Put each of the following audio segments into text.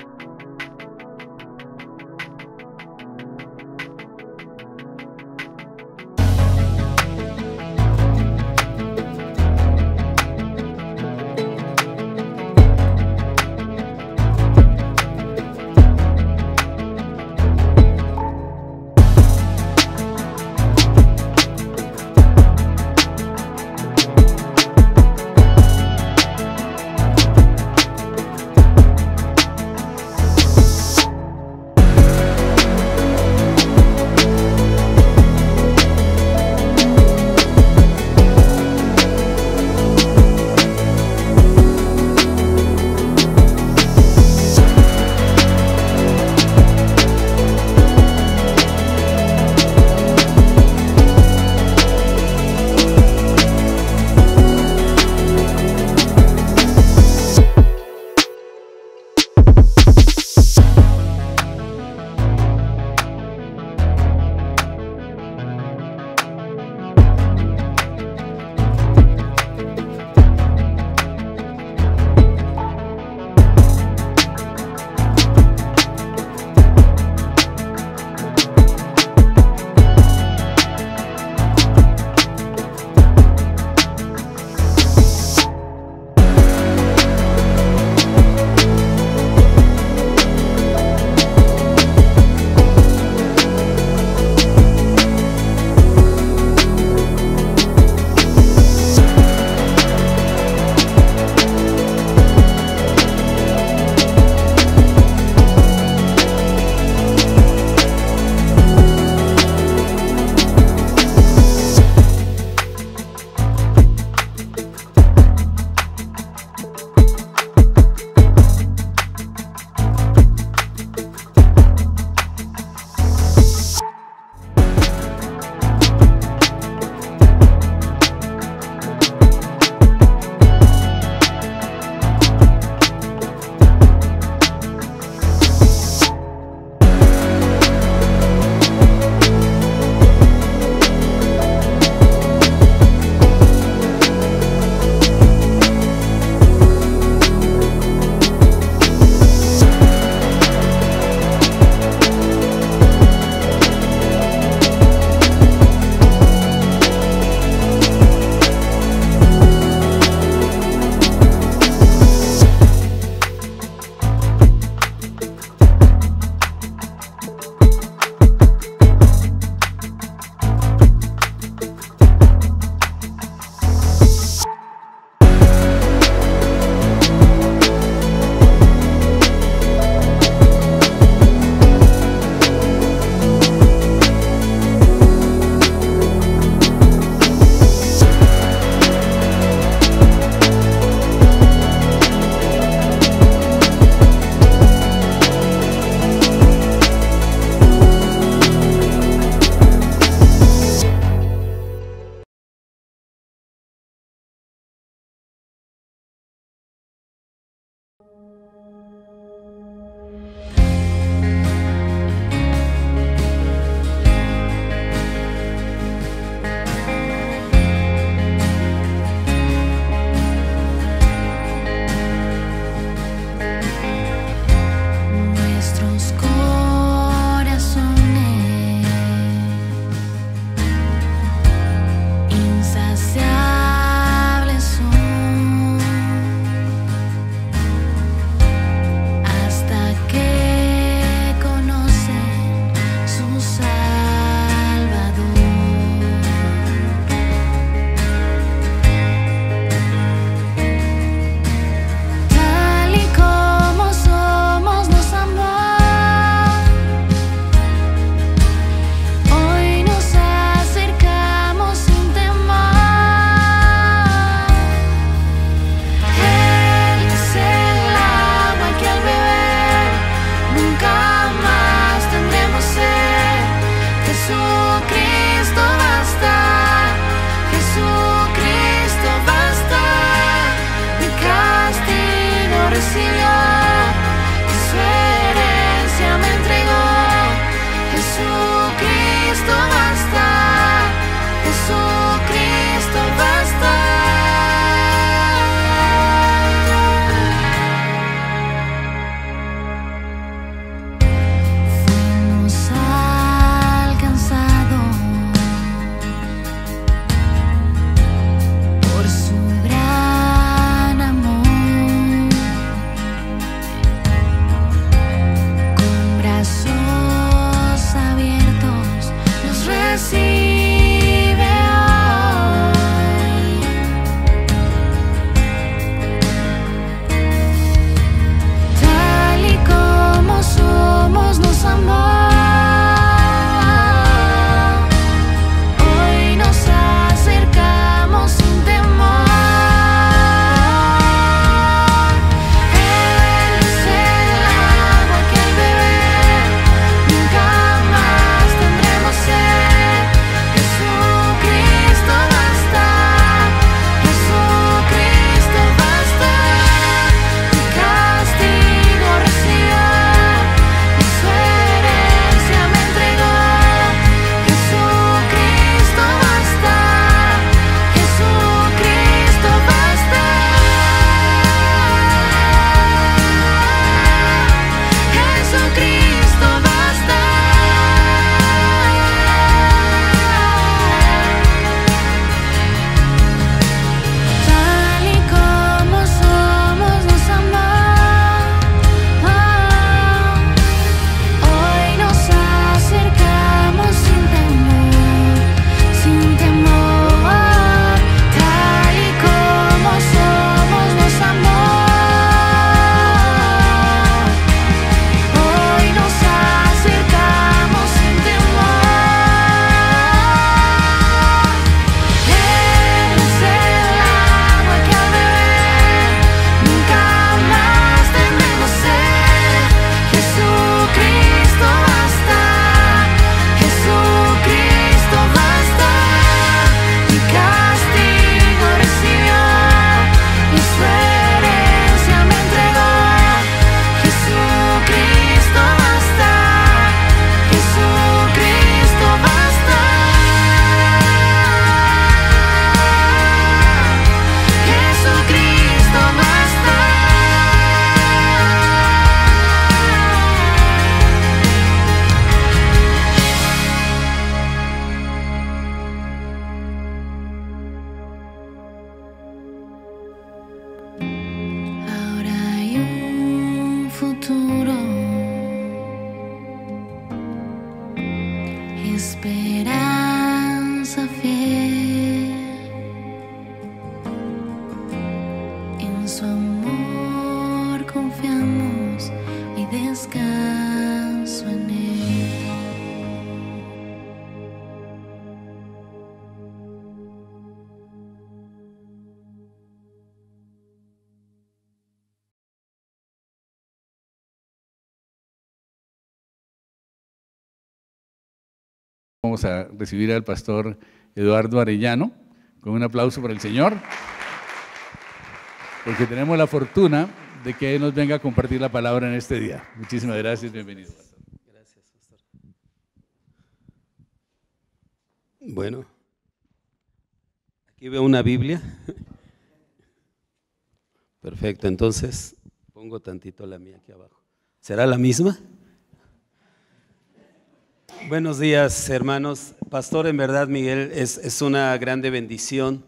you a recibir al pastor Eduardo Arellano con un aplauso para el Señor, porque tenemos la fortuna de que nos venga a compartir la palabra en este día. Muchísimas gracias, bienvenido. Gracias, Bueno, aquí veo una Biblia. Perfecto, entonces pongo tantito la mía aquí abajo. ¿Será la misma? Buenos días, hermanos. Pastor, en verdad, Miguel, es, una grande bendición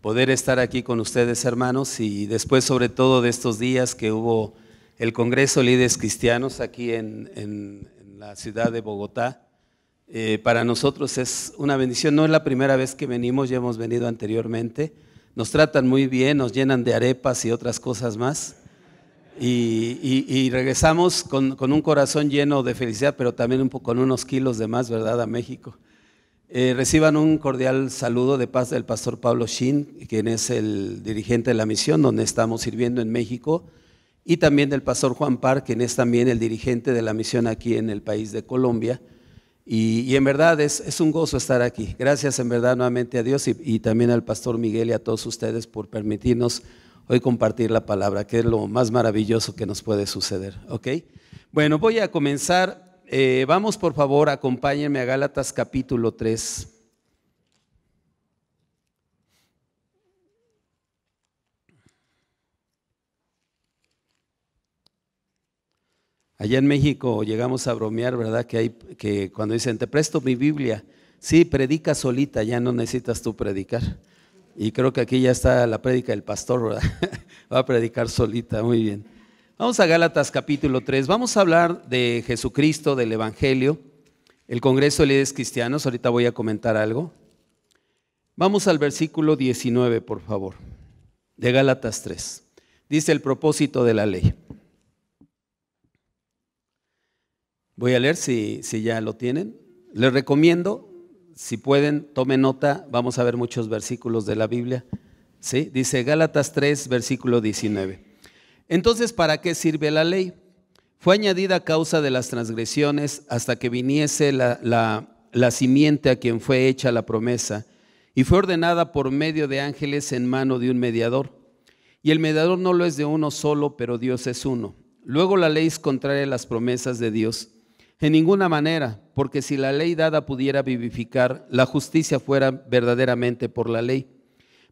poder estar aquí con ustedes, hermanos, y después, sobre todo, de estos días que hubo el Congreso Líderes Cristianos aquí en, la ciudad de Bogotá. Eh, para nosotros es una bendición, no es la primera vez que venimos, ya hemos venido anteriormente. Nos tratan muy bien, nos llenan de arepas y otras cosas más y, regresamos con, un corazón lleno de felicidad, pero también un poco, con unos kilos de más, ¿verdad?, a México. Eh, reciban un cordial saludo de paz del pastor Pablo Shin, quien es el dirigente de la misión donde estamos sirviendo en México, y también del pastor Juan Par, quien es también el dirigente de la misión aquí en el país de Colombia. Y, en verdad es, un gozo estar aquí. Gracias en verdad nuevamente a Dios y también al pastor Miguel y a todos ustedes por permitirnos a compartir la palabra, que es lo más maravilloso que nos puede suceder. ¿Ok? Bueno, voy a comenzar. Eh, vamos, por favor, acompáñenme a Gálatas capítulo 3. Allá en México llegamos a bromear, ¿verdad? Que hay que cuando dicen, te presto mi Biblia, sí, predica solita, ya no necesitas tú predicar. Y creo que aquí ya está la prédica del pastor, va a predicar solita, muy bien. Vamos a Gálatas capítulo 3, vamos a hablar de Jesucristo, del Evangelio, el Congreso de Líderes Cristianos, ahorita voy a comentar algo. Vamos al versículo 19, por favor, de Gálatas 3. Dice el propósito de la ley. Voy a leer si, si ya lo tienen. Les recomiendo si pueden, tomen nota, vamos a ver muchos versículos de la Biblia. ¿Sí? Dice Gálatas 3, versículo 19. Entonces, ¿para qué sirve la ley? Fue añadida a causa de las transgresiones hasta que viniese la, la, la simiente a quien fue hecha la promesa, y fue ordenada por medio de ángeles en mano de un mediador. Y el mediador no lo es de uno solo, pero Dios es uno. Luego la ley es contraria a las promesas de Dios en ninguna manera, porque si la ley dada pudiera vivificar, la justicia fuera verdaderamente por la ley.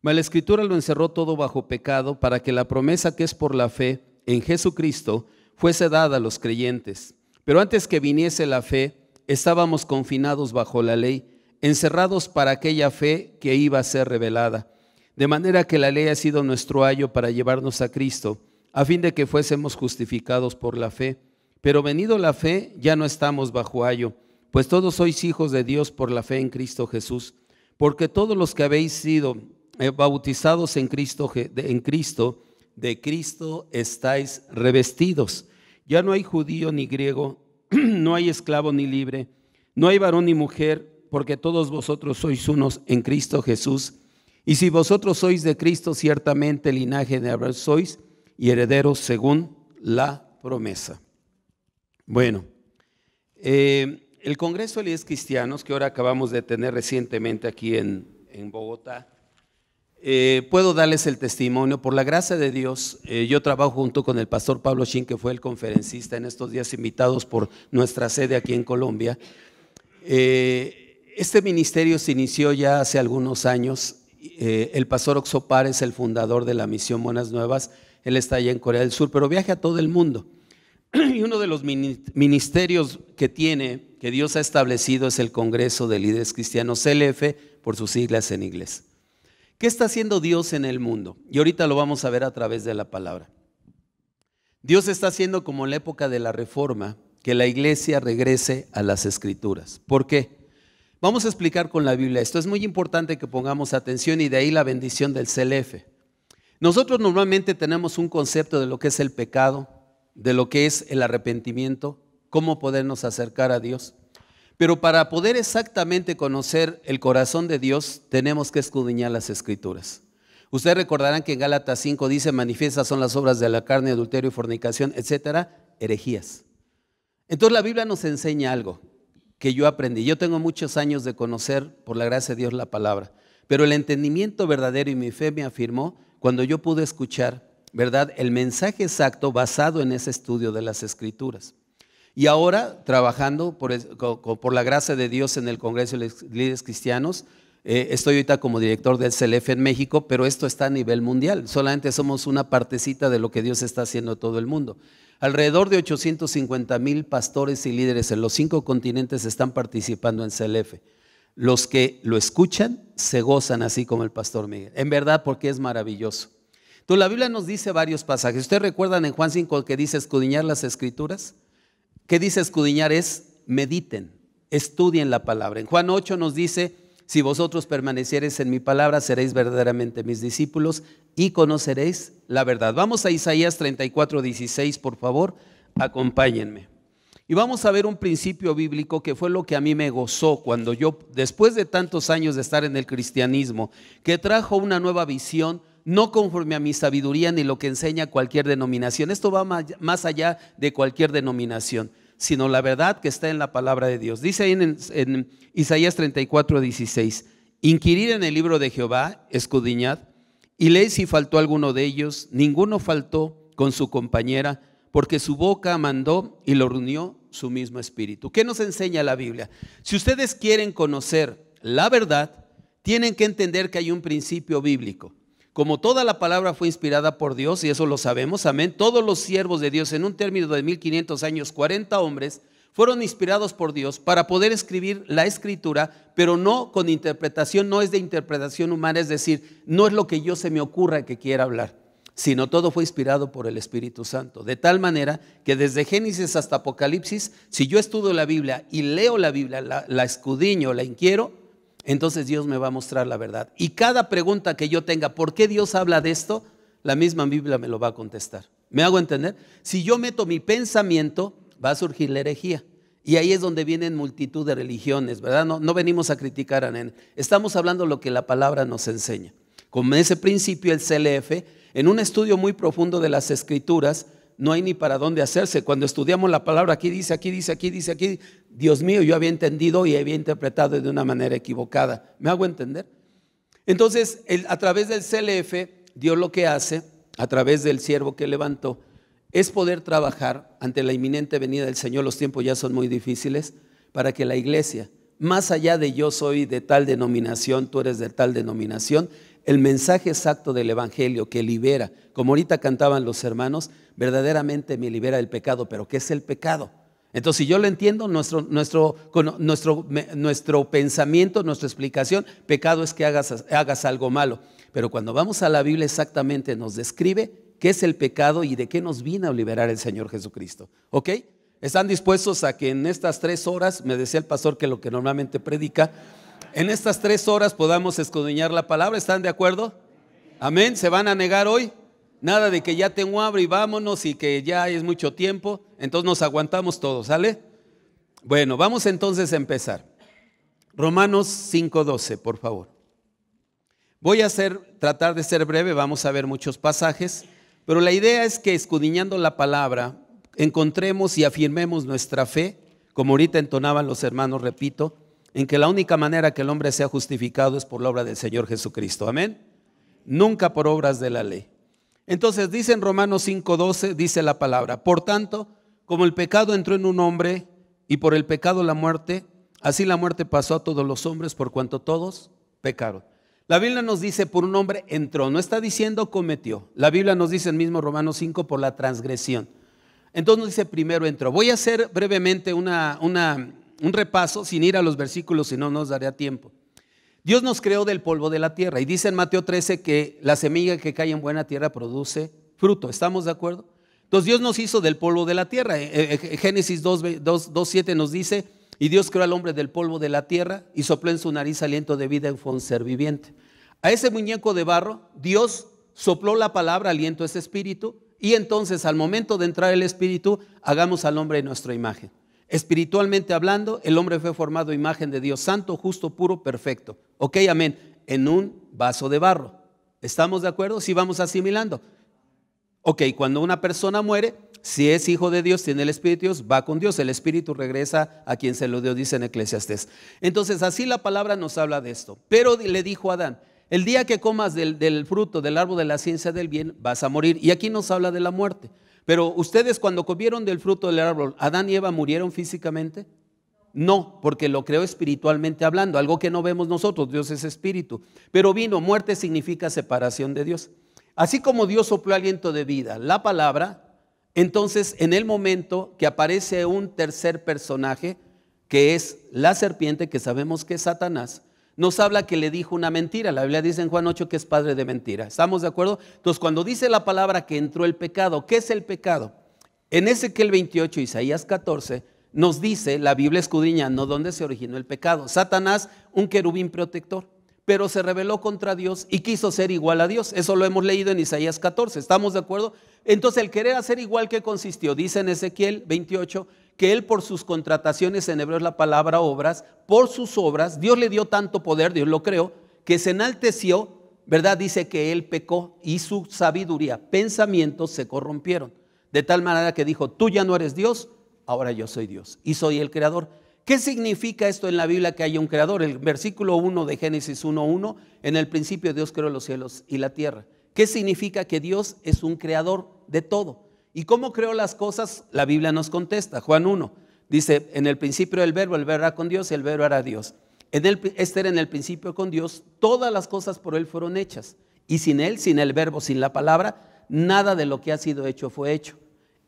Mas la Escritura lo encerró todo bajo pecado para que la promesa que es por la fe en Jesucristo fuese dada a los creyentes. Pero antes que viniese la fe, estábamos confinados bajo la ley, encerrados para aquella fe que iba a ser revelada. De manera que la ley ha sido nuestro ayo para llevarnos a Cristo, a fin de que fuésemos justificados por la fe. Pero venido la fe, ya no estamos bajo ayo, pues todos sois hijos de Dios por la fe en Cristo Jesús. Porque todos los que habéis sido eh, bautizados en Cristo, en Cristo, de Cristo estáis revestidos. Ya no hay judío ni griego, no hay esclavo ni libre, no hay varón ni mujer, porque todos vosotros sois unos en Cristo Jesús. Y si vosotros sois de Cristo, ciertamente linaje de Abraham sois y herederos según la promesa. Bueno, eh, el Congreso de Líderes Cristianos, que ahora acabamos de tener recientemente aquí en, Bogotá, eh, puedo darles el testimonio. Por la gracia de Dios, eh, yo trabajo junto con el pastor Pablo Shin, que fue el conferencista en estos días invitados por nuestra sede aquí en Colombia. este ministerio se inició ya hace algunos años. el pastor Oxopar es el fundador de la misión Buenas Nuevas. Él está allá en Corea del Sur, pero viaja a todo el mundo. Y uno de los ministerios que tiene, que Dios ha establecido, es el Congreso de Líderes Cristianos, CLF, por sus siglas en inglés. ¿Qué está haciendo Dios en el mundo? Y ahorita lo vamos a ver a través de la palabra. Dios está haciendo como en la época de la Reforma, que la iglesia regrese a las escrituras. ¿Por qué? Vamos a explicar con la Biblia. Esto es muy importante que pongamos atención y de ahí la bendición del CLF. Nosotros normalmente tenemos un concepto de lo que es el pecado, de lo que es el arrepentimiento, cómo podernos acercar a Dios. Pero para poder exactamente conocer el corazón de Dios, tenemos que escudriñar las escrituras. Ustedes recordarán que en Gálatas 5 dice, manifiestas son las obras de la carne, adulterio y fornicación, etcétera, herejías. Entonces la Biblia nos enseña algo que yo aprendí. Yo tengo muchos años de conocer, por la gracia de Dios, la palabra. Pero el entendimiento verdadero y mi fe me afirmó cuando yo pude escuchar ¿verdad? El mensaje exacto basado en ese estudio de las escrituras. Y ahora, trabajando por, la gracia de Dios en el Congreso de Líderes Cristianos, eh, estoy ahorita como director del CELEF en México, pero esto está a nivel mundial. Solamente somos una partecita de lo que Dios está haciendo todo el mundo. Alrededor de 850 mil pastores y líderes en los cinco continentes están participando en CELEF. Los que lo escuchan se gozan así como el pastor Miguel. En verdad, porque es maravilloso. Entonces la Biblia nos dice varios pasajes. ¿Ustedes recuerdan en Juan 5 que dice escudiñar las escrituras? ¿Qué dice escudiñar? Es mediten, estudien la palabra. En Juan 8 nos dice, si vosotros permaneciereis en mi palabra, seréis verdaderamente mis discípulos y conoceréis la verdad. Vamos a Isaías 34, 16, por favor, acompáñenme. Y vamos a ver un principio bíblico que fue lo que a mí me gozó cuando yo, después de tantos años de estar en el cristianismo, que trajo una nueva visión, no conforme a mi sabiduría ni lo que enseña cualquier denominación. Esto va más allá de cualquier denominación, sino la verdad que está en la palabra de Dios. Dice ahí en, Isaías 34, 16, inquirir en el libro de Jehová, escudiñad, y leí si faltó alguno de ellos, ninguno faltó con su compañera, porque su boca mandó y lo reunió su mismo espíritu. ¿Qué nos enseña la Biblia? Si ustedes quieren conocer la verdad, tienen que entender que hay un principio bíblico. Como toda la palabra fue inspirada por Dios, y eso lo sabemos, amén, todos los siervos de Dios en un término de 1500 años, 40 hombres, fueron inspirados por Dios para poder escribir la escritura, pero no con interpretación, no es de interpretación humana, es decir, no es lo que yo se me ocurra que quiera hablar, sino todo fue inspirado por el Espíritu Santo. De tal manera que desde Génesis hasta Apocalipsis, si yo estudio la Biblia y leo la Biblia, la, la escudiño, la inquiero, entonces Dios me va a mostrar la verdad. Y cada pregunta que yo tenga, ¿por qué Dios habla de esto? La misma Biblia me lo va a contestar. ¿Me hago entender? Si yo meto mi pensamiento, va a surgir la herejía. Y ahí es donde vienen multitud de religiones, ¿verdad? No, no venimos a criticar a nadie. Estamos hablando lo que la palabra nos enseña. Con ese principio, el CLF, en un estudio muy profundo de las escrituras, no hay ni para dónde hacerse. Cuando estudiamos la palabra, aquí dice, aquí dice, aquí dice, aquí, Dios mío, yo había entendido y había interpretado de una manera equivocada. ¿Me hago entender? Entonces, a través del CLF, Dios lo que hace, a través del siervo que levantó, es poder trabajar ante la inminente venida del Señor. Los tiempos ya son muy difíciles para que la iglesia, más allá de yo soy de tal denominación, tú eres de tal denominación, el mensaje exacto del Evangelio que libera, como ahorita cantaban los hermanos, verdaderamente me libera del pecado. Pero ¿qué es el pecado? Entonces, si yo lo entiendo, nuestro, nuestro, nuestro, pensamiento, nuestra explicación, pecado es que hagas, hagas algo malo. Pero cuando vamos a la Biblia exactamente nos describe qué es el pecado y de qué nos vino a liberar el Señor Jesucristo. ¿Ok? ¿Están dispuestos a que en estas tres horas, me decía el pastor que lo que normalmente predica, en estas tres horas podamos escudriñar la palabra? ¿Están de acuerdo? Amén. ¿Se van a negar hoy? Nada de que ya tengo hambre y vámonos y que ya es mucho tiempo. Entonces nos aguantamos todos, ¿sale? Bueno, vamos entonces a empezar. Romanos 5.12, por favor. Voy a hacer, tratar de ser breve, vamos a ver muchos pasajes, pero la idea es que escudiñando la palabra, encontremos y afirmemos nuestra fe, como ahorita entonaban los hermanos, repito, en que la única manera que el hombre sea justificado es por la obra del Señor Jesucristo. Amén. Nunca por obras de la ley. Entonces dice en Romanos 5:12, dice la palabra, por tanto, como el pecado entró en un hombre y por el pecado la muerte, así la muerte pasó a todos los hombres por cuanto todos pecaron. La Biblia nos dice por un hombre entró, no está diciendo cometió. La Biblia nos dice en mismo Romanos 5 por la transgresión. Entonces nos dice primero entró. Voy a hacer brevemente una, un repaso sin ir a los versículos, si no nos daría tiempo. Dios nos creó del polvo de la tierra y dice en Mateo 13 que la semilla que cae en buena tierra produce fruto. ¿Estamos de acuerdo? Entonces Dios nos hizo del polvo de la tierra. Eh, eh, eh, Génesis 2.7 nos dice, y Dios creó al hombre del polvo de la tierra y sopló en su nariz aliento de vida y fue un ser viviente. A ese muñeco de barro Dios sopló la palabra aliento a ese espíritu y entonces al momento de entrar el espíritu hagamos al hombre en nuestra imagen. Espiritualmente hablando, el hombre fue formado imagen de Dios, santo, justo, puro, perfecto. Ok, amén. En un vaso de barro. ¿Estamos de acuerdo? Si sí, vamos asimilando. Ok, cuando una persona muere, si es hijo de Dios, tiene el Espíritu Dios, va con Dios, el Espíritu regresa a quien se lo dio, dice en Eclesiastés. Entonces, así la palabra nos habla de esto. Pero le dijo a Adán, el día que comas del fruto del árbol de la ciencia del bien, vas a morir. Y aquí nos habla de la muerte. Pero ustedes cuando comieron del fruto del árbol, ¿Adán y Eva murieron físicamente? No, porque lo creó espiritualmente hablando, algo que no vemos nosotros, Dios es espíritu. Pero vino, muerte significa separación de Dios. Así como Dios sopló aliento de vida, la palabra, entonces en el momento que aparece un tercer personaje, que es la serpiente, que sabemos que es Satanás, nos habla que le dijo una mentira. La Biblia dice en Juan 8 que es padre de mentira. ¿Estamos de acuerdo? Entonces, cuando dice la palabra que entró el pecado, ¿qué es el pecado? En Ezequiel 28, Isaías 14, nos dice la Biblia escudriña, no dónde se originó el pecado. Satanás, un querubín protector, pero se rebeló contra Dios y quiso ser igual a Dios. Eso lo hemos leído en Isaías 14. ¿Estamos de acuerdo? Entonces, el querer hacer igual que consistió, dice en Ezequiel 28, que él por sus contrataciones, en la palabra obras, por sus obras, Dios le dio tanto poder, Dios lo creó, que se enalteció, ¿verdad? Dice que él pecó y su sabiduría, pensamientos se corrompieron. De tal manera que dijo, tú ya no eres Dios, ahora yo soy Dios y soy el creador. ¿Qué significa esto en la Biblia que hay un creador? El versículo 1 de Génesis 1.1, en el principio Dios creó los cielos y la tierra. ¿Qué significa que Dios es un creador de todo? ¿Y cómo creó las cosas? La Biblia nos contesta. Juan 1 dice, en el principio del verbo, el verbo era con Dios y el verbo era Dios. En el, este era en el principio con Dios, todas las cosas por Él fueron hechas. Y sin Él, sin el verbo, sin la palabra, nada de lo que ha sido hecho fue hecho.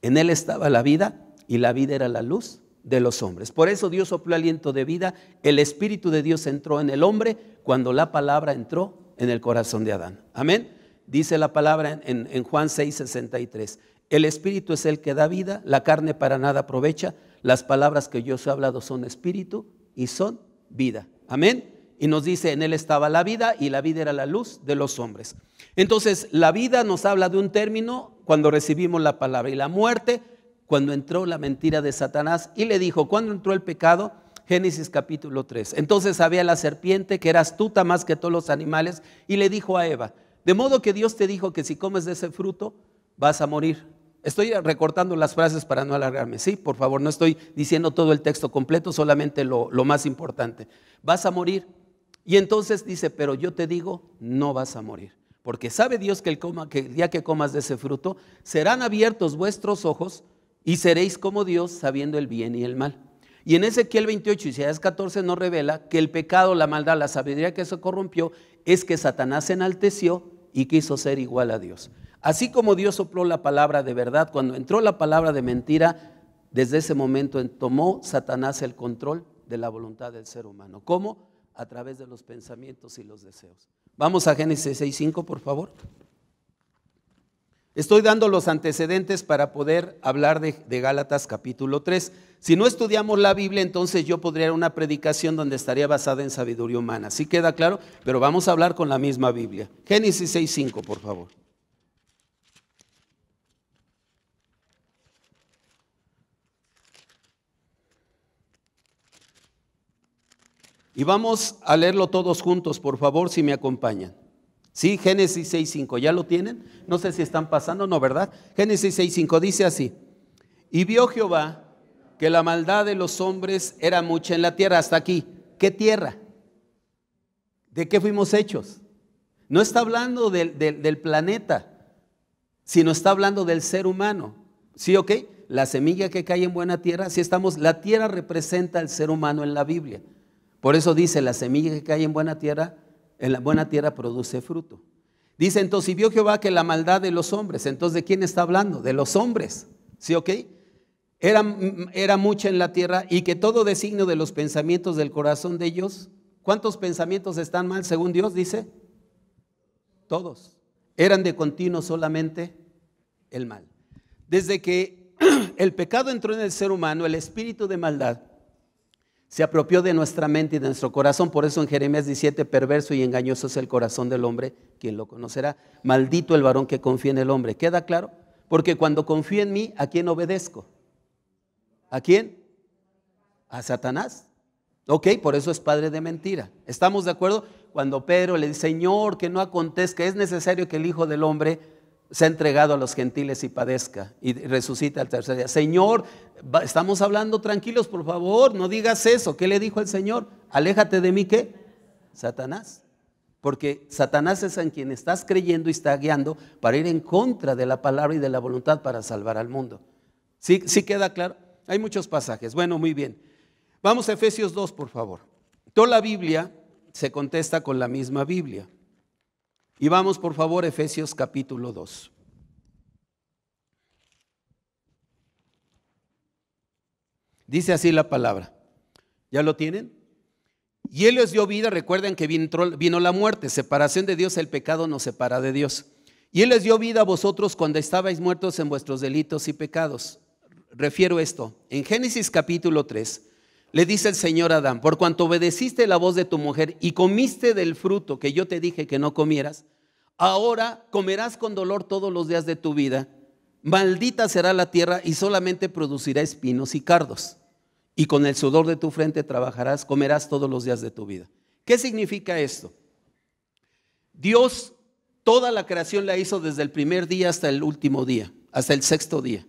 En Él estaba la vida y la vida era la luz de los hombres. Por eso Dios sopló aliento de vida, el Espíritu de Dios entró en el hombre cuando la palabra entró en el corazón de Adán. Amén. Dice la palabra en, en Juan 6, 63. El espíritu es el que da vida, la carne para nada aprovecha. Las palabras que yo os he hablado son espíritu y son vida. Amén. Y nos dice, en él estaba la vida y la vida era la luz de los hombres. Entonces, la vida nos habla de un término cuando recibimos la palabra y la muerte cuando entró la mentira de Satanás y le dijo, cuando entró el pecado? Génesis capítulo 3. Entonces había la serpiente que era astuta más que todos los animales y le dijo a Eva, de modo que Dios te dijo que si comes de ese fruto vas a morir. Estoy recortando las frases para no alargarme. Sí, por favor, no estoy diciendo todo el texto completo, solamente lo, más importante. Vas a morir. Y entonces dice, pero yo te digo, no vas a morir. Porque sabe Dios que el, día que comas de ese fruto, serán abiertos vuestros ojos y seréis como Dios sabiendo el bien y el mal. Y en Ezequiel 28 y Isaías 14 nos revela que el pecado, la maldad, la sabiduría que se corrompió es que Satanás se enalteció y quiso ser igual a Dios. Así como Dios sopló la palabra de verdad, cuando entró la palabra de mentira, desde ese momento tomó Satanás el control de la voluntad del ser humano. ¿Cómo? A través de los pensamientos y los deseos. Vamos a Génesis 6.5, por favor. Estoy dando los antecedentes para poder hablar de, Gálatas capítulo 3. Si no estudiamos la Biblia, entonces yo podría dar una predicación donde estaría basada en sabiduría humana. ¿Sí queda claro? Pero vamos a hablar con la misma Biblia. Génesis 6.5, por favor. Y vamos a leerlo todos juntos, por favor, si me acompañan. Sí, Génesis 6.5, ¿ya lo tienen? No sé si están pasando, no, ¿verdad? Génesis 6.5 dice así, y vio Jehová que la maldad de los hombres era mucha en la tierra, hasta aquí. ¿Qué tierra? ¿De qué fuimos hechos? No está hablando del, planeta, sino está hablando del ser humano. ¿Sí ok? La semilla que cae en buena tierra, si estamos, la tierra representa al ser humano en la Biblia. Por eso dice, la semilla que cae en buena tierra, en la buena tierra produce fruto. Dice, entonces, y vio Jehová que la maldad de los hombres, entonces, ¿de quién está hablando? De los hombres, ¿sí ok? Era, era mucha en la tierra y que todo designo de los pensamientos del corazón de ellos, ¿cuántos pensamientos están mal según Dios? Dice, todos. Eran de continuo solamente el mal. Desde que el pecado entró en el ser humano, el espíritu de maldad, se apropió de nuestra mente y de nuestro corazón. Por eso en Jeremías 17, perverso y engañoso es el corazón del hombre, quien lo conocerá. Maldito el varón que confía en el hombre. ¿Queda claro? Porque cuando confía en mí, ¿a quién obedezco? ¿A quién? A Satanás. Ok, por eso es padre de mentira. ¿Estamos de acuerdo? Cuando Pedro le dice, Señor, que no acontezca, es necesario que el Hijo del Hombre se ha entregado a los gentiles y padezca y resucita al tercer día. Señor, estamos hablando tranquilos, por favor, no digas eso. ¿Qué le dijo el Señor? Aléjate de mí, ¿qué? Satanás. Porque Satanás es en quien estás creyendo y está guiando para ir en contra de la palabra y de la voluntad para salvar al mundo. ¿Sí, sí queda claro? Hay muchos pasajes. Bueno, muy bien. Vamos a Efesios 2, por favor. Toda la Biblia se contesta con la misma Biblia. Y vamos por favor a Efesios capítulo 2. Dice así la palabra. ¿Ya lo tienen? Y Él les dio vida, recuerden que vino la muerte, separación de Dios, el pecado nos separa de Dios. Y Él les dio vida a vosotros cuando estabais muertos en vuestros delitos y pecados. Refiero esto, en Génesis capítulo 3, le dice el Señor a Adán, por cuanto obedeciste la voz de tu mujer y comiste del fruto que yo te dije que no comieras, ahora comerás con dolor todos los días de tu vida. Maldita será la tierra y solamente producirá espinos y cardos. Y con el sudor de tu frente trabajarás, comerás todos los días de tu vida. ¿Qué significa esto? Dios toda la creación la hizo desde el primer día hasta el último día, hasta el sexto día.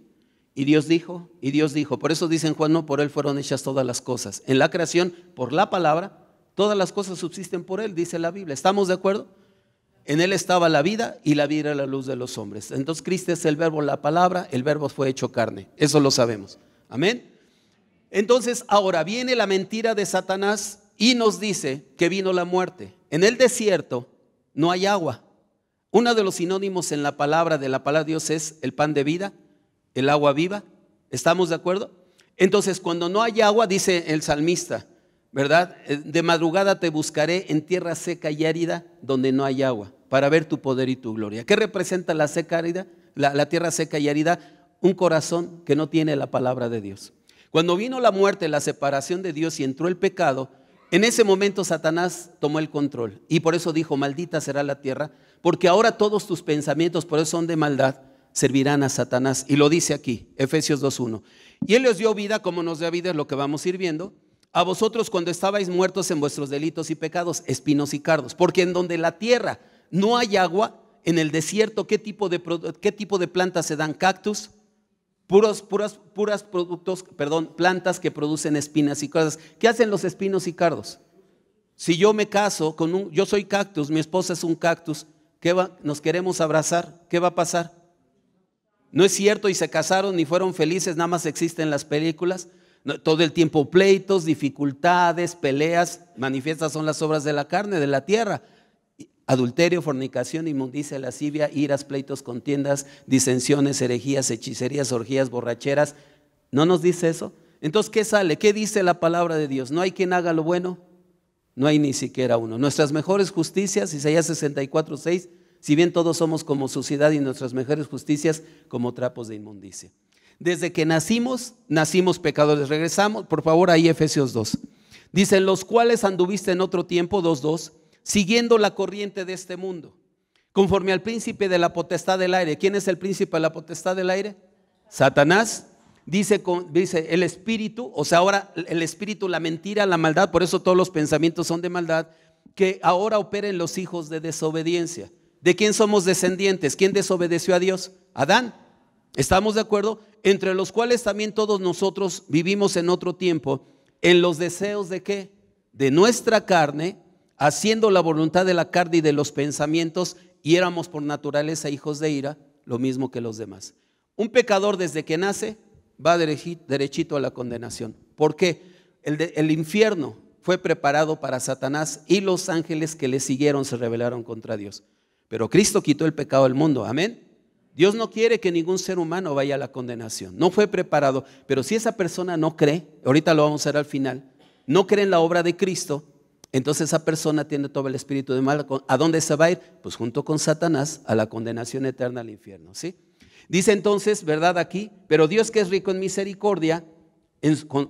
Y Dios dijo, y Dios dijo, por eso dicen Juan, no, por Él fueron hechas todas las cosas. En la creación, por la palabra, todas las cosas subsisten por Él, dice la Biblia. ¿Estamos de acuerdo? En Él estaba la vida y la vida era la luz de los hombres. Entonces Cristo es el verbo, la palabra, el verbo fue hecho carne. Eso lo sabemos. Amén. Entonces ahora viene la mentira de Satanás y nos dice que vino la muerte. En el desierto no hay agua. Uno de los sinónimos en la palabra de la palabra de Dios es el pan de vida el agua viva. ¿Estamos de acuerdo? Entonces, cuando no hay agua, dice el salmista, ¿verdad? Eh, de madrugada te buscaré en tierra seca y árida donde no hay agua, para ver tu poder y tu gloria. ¿Qué representa la, seca árida, la, la tierra seca y árida? Un corazón que no tiene la palabra de Dios. Cuando vino la muerte, la separación de Dios y entró el pecado, en ese momento Satanás tomó el control y por eso dijo, maldita será la tierra, porque ahora todos tus pensamientos por eso son de maldad servirán a Satanás. Y lo dice aquí, Efesios 2.1. Y él les dio vida como nos da vida, es lo que vamos a ir viendo. A vosotros cuando estabais muertos en vuestros delitos y pecados, espinos y cardos. Porque en donde la tierra no hay agua, en el desierto, ¿qué tipo de, qué tipo de plantas se dan? Cactus, puros, puras, puras productos, perdón, plantas que producen espinas y cosas. ¿Qué hacen los espinos y cardos? Si yo me caso con un, yo soy cactus, mi esposa es un cactus, ¿qué va? Nos queremos abrazar, ¿qué va a pasar? No es cierto y se casaron ni fueron felices, nada más existen las películas. todo el tiempo pleitos, dificultades, peleas, manifiestas son las obras de la carne, de la tierra. Adulterio, fornicación, inmundicia, lascivia, iras, pleitos, contiendas, disensiones, herejías, hechicerías, orgías, borracheras. ¿No nos dice eso? Entonces, ¿qué sale? ¿Qué dice la palabra de Dios? ¿No hay quien haga lo bueno? No hay ni siquiera uno. Nuestras mejores justicias, Isaías 64, 6, si bien todos somos como suciedad y nuestras mejores justicias como trapos de inmundicia. Desde que nacimos, nacimos pecadores. Regresamos, por favor, ahí Efesios 2. Dicen, los cuales anduviste en otro tiempo, 2.2, siguiendo la corriente de este mundo, conforme al príncipe de la potestad del aire. ¿Quién es el príncipe de la potestad del aire? Satanás. Dice, dice, el espíritu, o sea, ahora el espíritu, la mentira, la maldad, por eso todos los pensamientos son de maldad, que ahora operen los hijos de desobediencia. ¿De quién somos descendientes? ¿Quién desobedeció a Dios? Adán. ¿Estamos de acuerdo? Entre los cuales también todos nosotros vivimos en otro tiempo, en los deseos de qué? De nuestra carne, haciendo la voluntad de la carne y de los pensamientos, y éramos por naturaleza hijos de ira, lo mismo que los demás. Un pecador desde que nace va derechito a la condenación. ¿Por qué? El, el infierno fue preparado para Satanás y los ángeles que le siguieron se rebelaron contra Dios. Pero Cristo quitó el pecado del mundo. Amén. Dios no quiere que ningún ser humano vaya a la condenación. No fue preparado. Pero si esa persona no cree, ahorita lo vamos a ver al final, no cree en la obra de Cristo, entonces esa persona tiene todo el espíritu de mal. ¿A dónde se va a ir? Pues junto con Satanás a la condenación eterna al infierno. ¿sí? Dice entonces, ¿verdad aquí? Pero Dios que es rico en misericordia,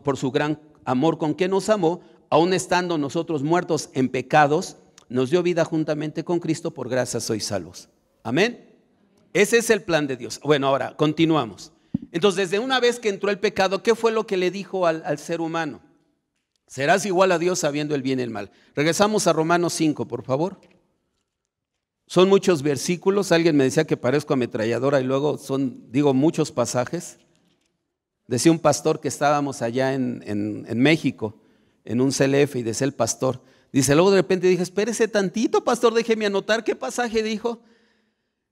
por su gran amor con que nos amó, aun estando nosotros muertos en pecados, nos dio vida juntamente con Cristo, por gracia sois salvos. Amén. Ese es el plan de Dios. Bueno, ahora continuamos. Entonces, desde una vez que entró el pecado, ¿qué fue lo que le dijo al, ser humano? Serás igual a Dios sabiendo el bien y el mal. Regresamos a Romanos 5, por favor. Son muchos versículos. Alguien me decía que parezco ametralladora y luego son, digo, muchos pasajes. Decía un pastor que estábamos allá en, en México, en un CLF, y decía el pastor, Dice, luego de repente dije, espérese tantito, pastor, déjeme anotar qué pasaje dijo.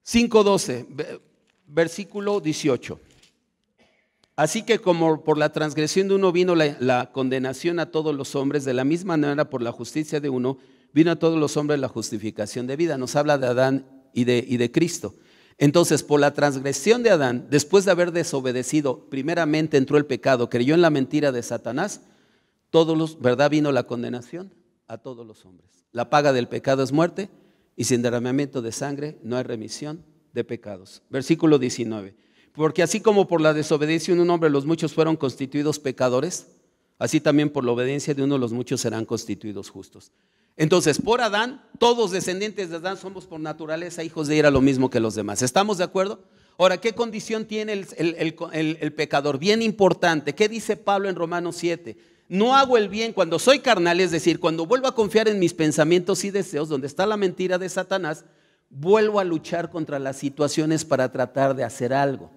5.12, versículo 18. Así que como por la transgresión de uno vino la, condenación a todos los hombres, de la misma manera por la justicia de uno vino a todos los hombres la justificación de vida. Nos habla de Adán y de, y de Cristo. Entonces, por la transgresión de Adán, después de haber desobedecido, primeramente entró el pecado, creyó en la mentira de Satanás, todos los, ¿verdad? Vino la condenación a todos los hombres. La paga del pecado es muerte y sin derramamiento de sangre no hay remisión de pecados. Versículo 19. Porque así como por la desobediencia de un hombre los muchos fueron constituidos pecadores, así también por la obediencia de uno los muchos serán constituidos justos. Entonces, por Adán, todos descendientes de Adán somos por naturaleza hijos de ira, lo mismo que los demás. ¿Estamos de acuerdo? Ahora, ¿qué condición tiene el, el pecador? Bien importante. ¿Qué dice Pablo en Romanos 7? No hago el bien cuando soy carnal, es decir, cuando vuelvo a confiar en mis pensamientos y deseos, donde está la mentira de Satanás, vuelvo a luchar contra las situaciones para tratar de hacer algo.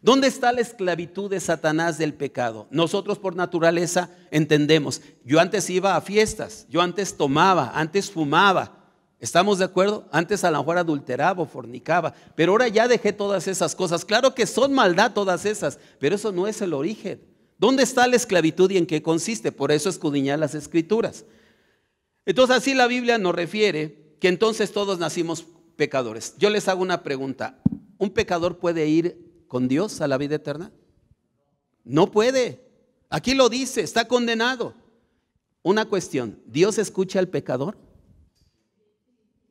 ¿Dónde está la esclavitud de Satanás del pecado? Nosotros por naturaleza entendemos, yo antes iba a fiestas, yo antes tomaba, antes fumaba, ¿Estamos de acuerdo? Antes a lo mejor adulteraba o fornicaba, pero ahora ya dejé todas esas cosas. Claro que son maldad todas esas, pero eso no es el origen. ¿Dónde está la esclavitud y en qué consiste? Por eso escudiñar las escrituras. Entonces así la Biblia nos refiere que entonces todos nacimos pecadores. Yo les hago una pregunta. ¿Un pecador puede ir con Dios a la vida eterna? No puede. Aquí lo dice, está condenado. Una cuestión, ¿Dios escucha al pecador?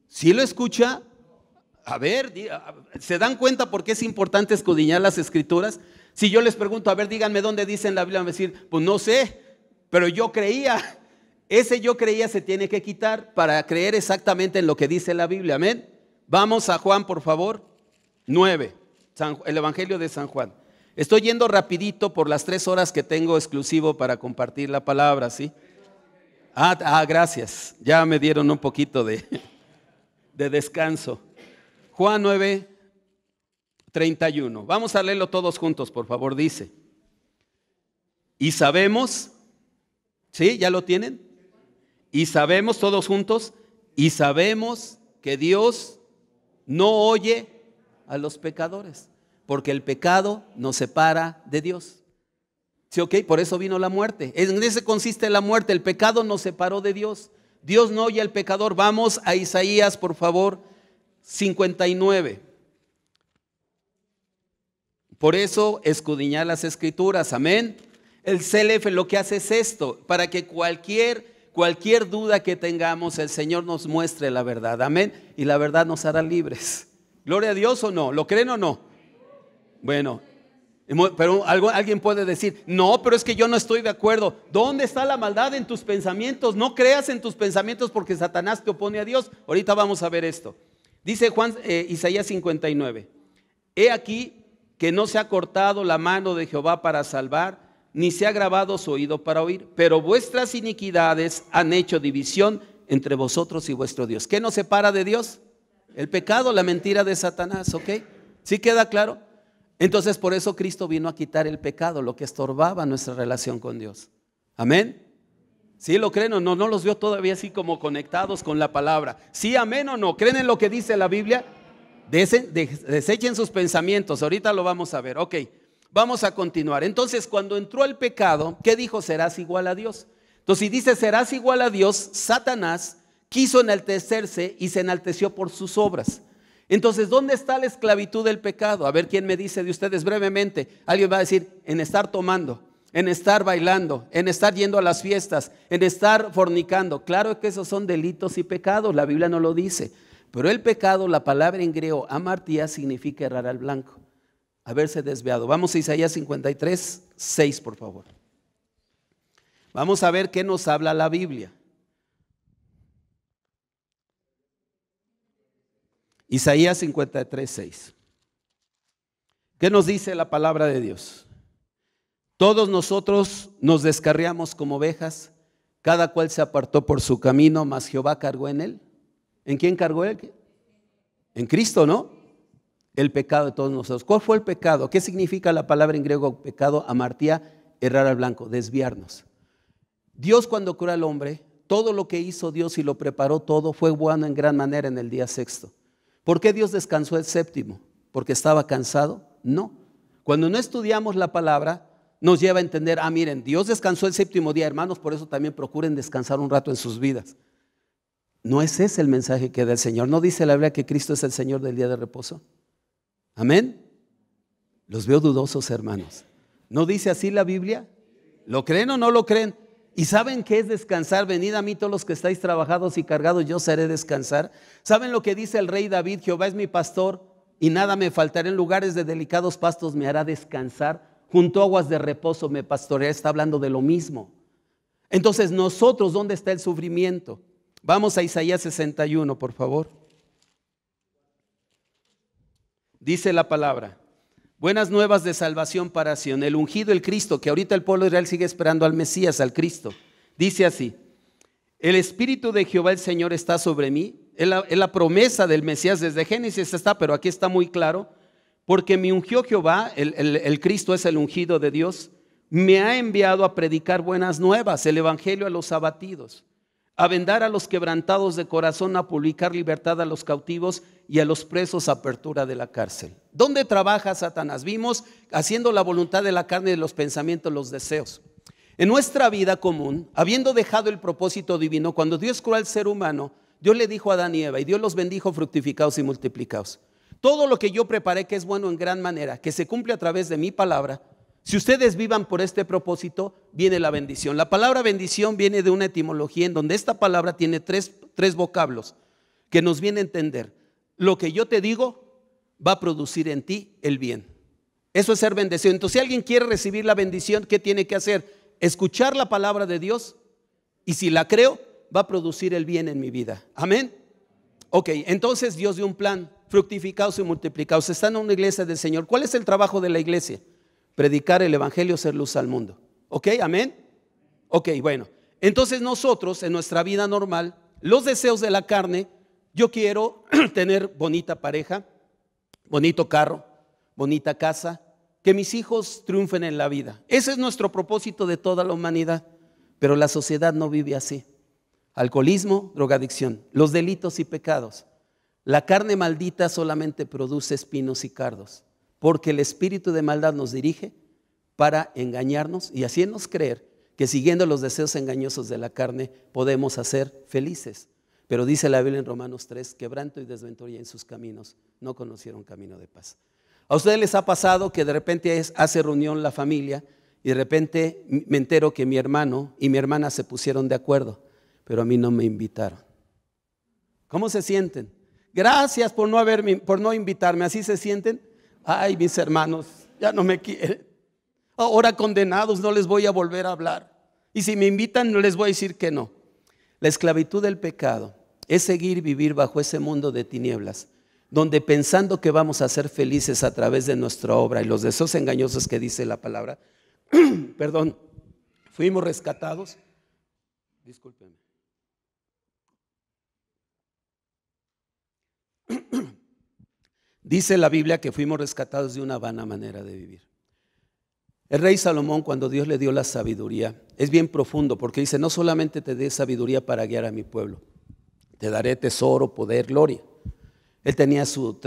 Si lo escucha, a ver, ¿se dan cuenta por qué es importante escudriñar las escrituras? Si yo les pregunto, a ver, díganme dónde dice en la Biblia, me decir, pues no sé, pero yo creía. Ese yo creía se tiene que quitar para creer exactamente en lo que dice la Biblia. Amén. Vamos a Juan, por favor. 9. el Evangelio de San Juan. Estoy yendo rapidito por las tres horas que tengo exclusivo para compartir la palabra, ¿sí? Ah, ah gracias. Ya me dieron un poquito de, de descanso. Juan 9, 31. Vamos a leerlo todos juntos, por favor, dice. Y sabemos, ¿sí? ¿Ya lo tienen? Y sabemos todos juntos, y sabemos que Dios no oye a los pecadores, porque el pecado nos separa de Dios. ¿Sí, ok? Por eso vino la muerte. En ese consiste la muerte, el pecado nos separó de Dios. Dios no oye al pecador. Vamos a Isaías, por favor, 59. Por eso escudiñar las escrituras, amén. El CLF lo que hace es esto, para que cualquier cualquier duda que tengamos, el Señor nos muestre la verdad, amén, y la verdad nos hará libres. Gloria a Dios o no, ¿lo creen o no? Bueno, pero algo, alguien puede decir, no, pero es que yo no estoy de acuerdo. ¿Dónde está la maldad en tus pensamientos? No creas en tus pensamientos porque Satanás te opone a Dios. Ahorita vamos a ver esto. Dice Juan eh, Isaías 59. He aquí, que no se ha cortado la mano de Jehová para salvar, ni se ha grabado su oído para oír, pero vuestras iniquidades han hecho división entre vosotros y vuestro Dios. ¿Qué nos separa de Dios? El pecado, la mentira de Satanás, ¿ok? ¿Sí queda claro? Entonces por eso Cristo vino a quitar el pecado, lo que estorbaba nuestra relación con Dios. Amén. ¿Sí lo creen o no? No los veo todavía así como conectados con la palabra. ¿Sí, amén o no? ¿Creen en lo que dice la Biblia? Desechen sus pensamientos, ahorita lo vamos a ver. Ok, vamos a continuar. Entonces, cuando entró el pecado, ¿qué dijo? Serás igual a Dios. Entonces, si dice serás igual a Dios, Satanás quiso enaltecerse y se enalteció por sus obras. Entonces, ¿dónde está la esclavitud del pecado? A ver quién me dice de ustedes brevemente. Alguien va a decir, en estar tomando, en estar bailando, en estar yendo a las fiestas, en estar fornicando. Claro que esos son delitos y pecados, la Biblia no lo dice. Pero el pecado, la palabra en griego amartía significa errar al blanco, haberse desviado. Vamos a Isaías 53, 6, por favor. Vamos a ver qué nos habla la Biblia. Isaías 53, 6. ¿Qué nos dice la palabra de Dios? Todos nosotros nos descarriamos como ovejas, cada cual se apartó por su camino, mas Jehová cargó en él ¿En quién cargó él? En Cristo, ¿no? El pecado de todos nosotros. ¿Cuál fue el pecado? ¿Qué significa la palabra en griego pecado? Amartía, errar al blanco, desviarnos. Dios cuando cura al hombre, todo lo que hizo Dios y lo preparó todo fue bueno en gran manera en el día sexto. ¿Por qué Dios descansó el séptimo? ¿Porque estaba cansado? No. Cuando no estudiamos la palabra, nos lleva a entender, ah, miren, Dios descansó el séptimo día, hermanos, por eso también procuren descansar un rato en sus vidas. No es ese el mensaje que da el Señor. ¿No dice la Biblia que Cristo es el Señor del día de reposo? Amén. Los veo dudosos, hermanos. ¿No dice así la Biblia? ¿Lo creen o no lo creen? ¿Y saben qué es descansar? Venid a mí todos los que estáis trabajados y cargados, yo haré descansar. ¿Saben lo que dice el rey David? Jehová es mi pastor y nada me faltará. En lugares de delicados pastos me hará descansar. Junto a aguas de reposo me pastoreará. Está hablando de lo mismo. Entonces, nosotros, ¿dónde está el sufrimiento? Vamos a Isaías 61, por favor. Dice la palabra. Buenas nuevas de salvación para Sion, el ungido, el Cristo, que ahorita el pueblo de Israel sigue esperando al Mesías, al Cristo. Dice así, el Espíritu de Jehová el Señor está sobre mí, es la, promesa del Mesías desde Génesis está, pero aquí está muy claro, porque me ungió Jehová, el Cristo es el ungido de Dios, me ha enviado a predicar buenas nuevas, el Evangelio a los abatidos a vendar a los quebrantados de corazón, a publicar libertad a los cautivos y a los presos apertura de la cárcel. ¿Dónde trabaja Satanás? Vimos haciendo la voluntad de la carne, de los pensamientos, los deseos. En nuestra vida común, habiendo dejado el propósito divino, cuando Dios creó al ser humano, Dios le dijo a Adán Eva, y Dios los bendijo fructificados y multiplicados. Todo lo que yo preparé que es bueno en gran manera, que se cumple a través de mi palabra, si ustedes vivan por este propósito, viene la bendición. La palabra bendición viene de una etimología en donde esta palabra tiene tres, vocablos que nos viene a entender. Lo que yo te digo va a producir en ti el bien. Eso es ser bendecido. Entonces, si alguien quiere recibir la bendición, ¿qué tiene que hacer? Escuchar la palabra de Dios y si la creo, va a producir el bien en mi vida. Amén. Ok, entonces Dios dio un plan, fructificado y multiplicaos. Están en una iglesia del Señor. ¿Cuál es el trabajo de la iglesia? predicar el Evangelio, ser luz al mundo. ¿Ok? Amén. Ok, bueno. Entonces nosotros en nuestra vida normal, los deseos de la carne, yo quiero tener bonita pareja, bonito carro, bonita casa, que mis hijos triunfen en la vida. Ese es nuestro propósito de toda la humanidad, pero la sociedad no vive así. Alcoholismo, drogadicción, los delitos y pecados. La carne maldita solamente produce espinos y cardos porque el espíritu de maldad nos dirige para engañarnos y hacernos creer que siguiendo los deseos engañosos de la carne podemos hacer felices. Pero dice la Biblia en Romanos 3, quebranto y desventura en sus caminos, no conocieron camino de paz. ¿A ustedes les ha pasado que de repente hace reunión la familia y de repente me entero que mi hermano y mi hermana se pusieron de acuerdo, pero a mí no me invitaron? ¿Cómo se sienten? Gracias por no, haberme, por no invitarme, así se sienten ay mis hermanos, ya no me quieren. Ahora condenados no les voy a volver a hablar. Y si me invitan no les voy a decir que no. La esclavitud del pecado es seguir vivir bajo ese mundo de tinieblas, donde pensando que vamos a ser felices a través de nuestra obra y los deseos engañosos que dice la palabra, perdón, fuimos rescatados. Discúlpenme. Dice la Biblia que fuimos rescatados de una vana manera de vivir. El rey Salomón, cuando Dios le dio la sabiduría, es bien profundo porque dice, no solamente te dé sabiduría para guiar a mi pueblo, te daré tesoro, poder, gloria. Él tenía su,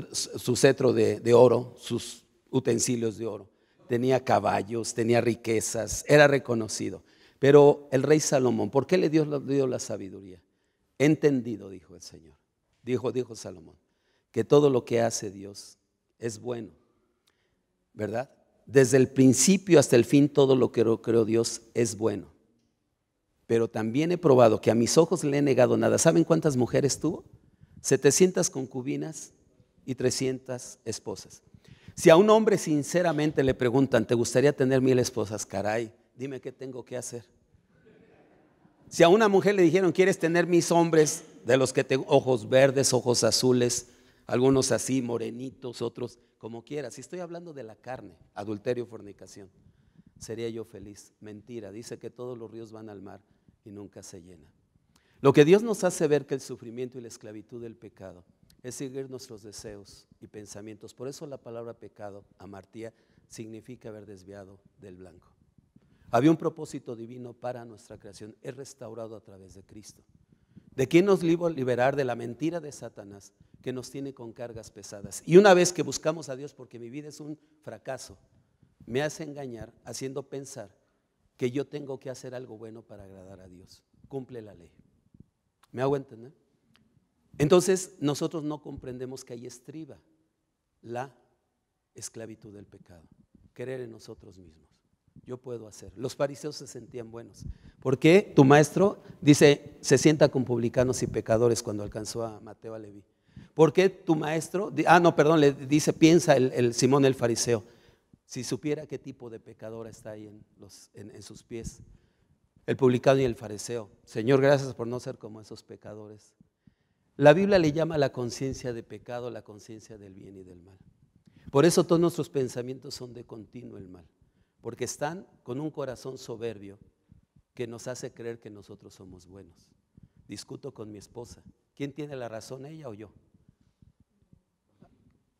cetro de, oro, sus utensilios de oro, tenía caballos, tenía riquezas, era reconocido. Pero el rey Salomón, ¿por qué le le dio la sabiduría? Entendido, dijo el Señor. Dijo, dijo Salomón que todo lo que hace Dios es bueno, ¿verdad? Desde el principio hasta el fin todo lo que creó Dios es bueno. Pero también he probado que a mis ojos le he negado nada. ¿Saben cuántas mujeres tuvo? 700 concubinas y 300 esposas. Si a un hombre sinceramente le preguntan, ¿te gustaría tener mil esposas? Caray, dime qué tengo que hacer. Si a una mujer le dijeron, ¿quieres tener mis hombres de los que tengo ojos verdes, ojos azules, algunos así, morenitos, otros como quieras. Si estoy hablando de la carne, adulterio, fornicación, sería yo feliz. Mentira, dice que todos los ríos van al mar y nunca se llena. Lo que Dios nos hace ver que el sufrimiento y la esclavitud del pecado es seguir nuestros deseos y pensamientos. Por eso la palabra pecado, amartía, significa haber desviado del blanco. Había un propósito divino para nuestra creación, es restaurado a través de Cristo. ¿De quién nos liberar de la mentira de Satanás que nos tiene con cargas pesadas? Y una vez que buscamos a Dios, porque mi vida es un fracaso, me hace engañar haciendo pensar que yo tengo que hacer algo bueno para agradar a Dios. Cumple la ley. ¿Me hago entender? Entonces nosotros no comprendemos que ahí estriba la esclavitud del pecado, querer en nosotros mismos yo puedo hacer. Los fariseos se sentían buenos. ¿Por qué Tu maestro dice, se sienta con publicanos y pecadores cuando alcanzó a Mateo a Leví. ¿Por qué tu maestro? Ah, no, perdón, le dice, piensa el, Simón el fariseo. Si supiera qué tipo de pecadora está ahí en, los, en sus pies. El publicano y el fariseo. Señor, gracias por no ser como esos pecadores. La Biblia le llama la conciencia de pecado, la conciencia del bien y del mal. Por eso todos nuestros pensamientos son de continuo el mal porque están con un corazón soberbio que nos hace creer que nosotros somos buenos. Discuto con mi esposa. ¿Quién tiene la razón, ella o yo?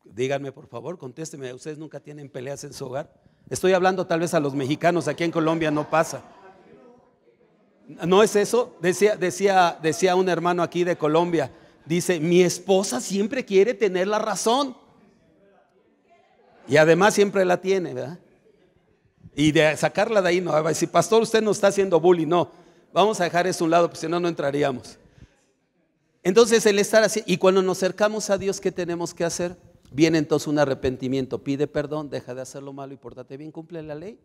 Díganme, por favor, contésteme. ¿Ustedes nunca tienen peleas en su hogar? Estoy hablando tal vez a los mexicanos, aquí en Colombia no pasa. ¿No es eso? Decía, decía, decía un hermano aquí de Colombia, dice, mi esposa siempre quiere tener la razón. Y además siempre la tiene, ¿verdad? Y de sacarla de ahí no, va a decir, pastor, usted no está haciendo bullying, no. Vamos a dejar eso a un lado, porque si no, no entraríamos. Entonces, el estar así, y cuando nos acercamos a Dios, ¿qué tenemos que hacer? Viene entonces un arrepentimiento, pide perdón, deja de hacer lo malo y pórtate bien, cumple la ley.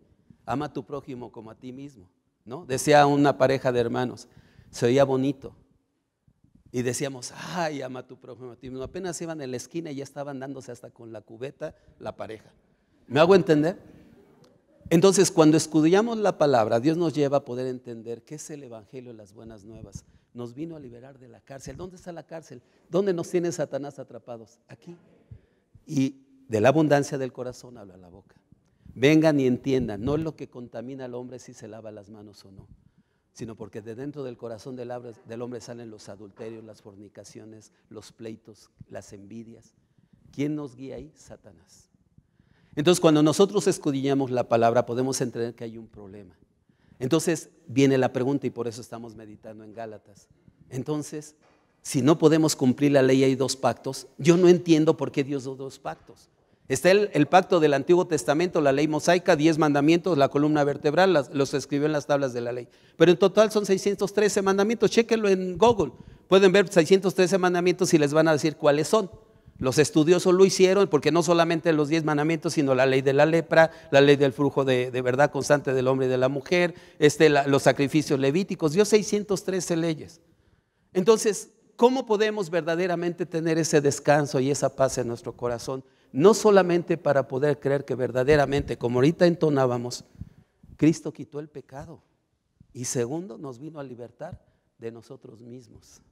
Ama a tu prójimo como a ti mismo, ¿no? Decía una pareja de hermanos, se oía bonito. Y decíamos, ay, ama a tu prójimo a ti mismo. Apenas iban en la esquina y ya estaban dándose hasta con la cubeta la pareja. ¿Me hago entender? Entonces, cuando escudillamos la palabra, Dios nos lleva a poder entender qué es el Evangelio de las Buenas Nuevas. Nos vino a liberar de la cárcel. ¿Dónde está la cárcel? ¿Dónde nos tiene Satanás atrapados? Aquí. Y de la abundancia del corazón habla la boca. Vengan y entiendan, no es lo que contamina al hombre si se lava las manos o no, sino porque de dentro del corazón del hombre salen los adulterios, las fornicaciones, los pleitos, las envidias. ¿Quién nos guía ahí? Satanás. Entonces, cuando nosotros escudillamos la palabra, podemos entender que hay un problema. Entonces, viene la pregunta y por eso estamos meditando en Gálatas. Entonces, si no podemos cumplir la ley hay dos pactos, yo no entiendo por qué Dios dio dos pactos. Está el, pacto del Antiguo Testamento, la ley mosaica, diez mandamientos, la columna vertebral, los escribió en las tablas de la ley. Pero en total son 613 mandamientos, chéquenlo en Google. Pueden ver 613 mandamientos y les van a decir cuáles son. Los estudiosos lo hicieron porque no solamente los diez mandamientos, sino la ley de la lepra, la ley del flujo de, verdad constante del hombre y de la mujer, este, los sacrificios levíticos, dio 613 leyes. Entonces, ¿cómo podemos verdaderamente tener ese descanso y esa paz en nuestro corazón? No solamente para poder creer que verdaderamente, como ahorita entonábamos, Cristo quitó el pecado y segundo nos vino a libertar de nosotros mismos,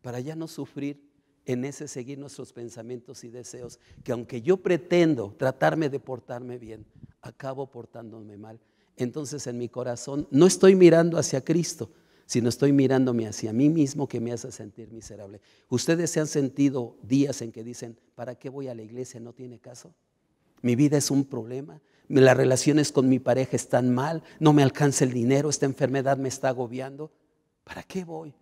para ya no sufrir en ese seguir nuestros pensamientos y deseos, que aunque yo pretendo tratarme de portarme bien, acabo portándome mal. Entonces en mi corazón no estoy mirando hacia Cristo, sino estoy mirándome hacia mí mismo que me hace sentir miserable. Ustedes se han sentido días en que dicen, ¿para qué voy a la iglesia? No tiene caso. Mi vida es un problema. Las relaciones con mi pareja están mal. No me alcanza el dinero. Esta enfermedad me está agobiando. ¿Para qué voy?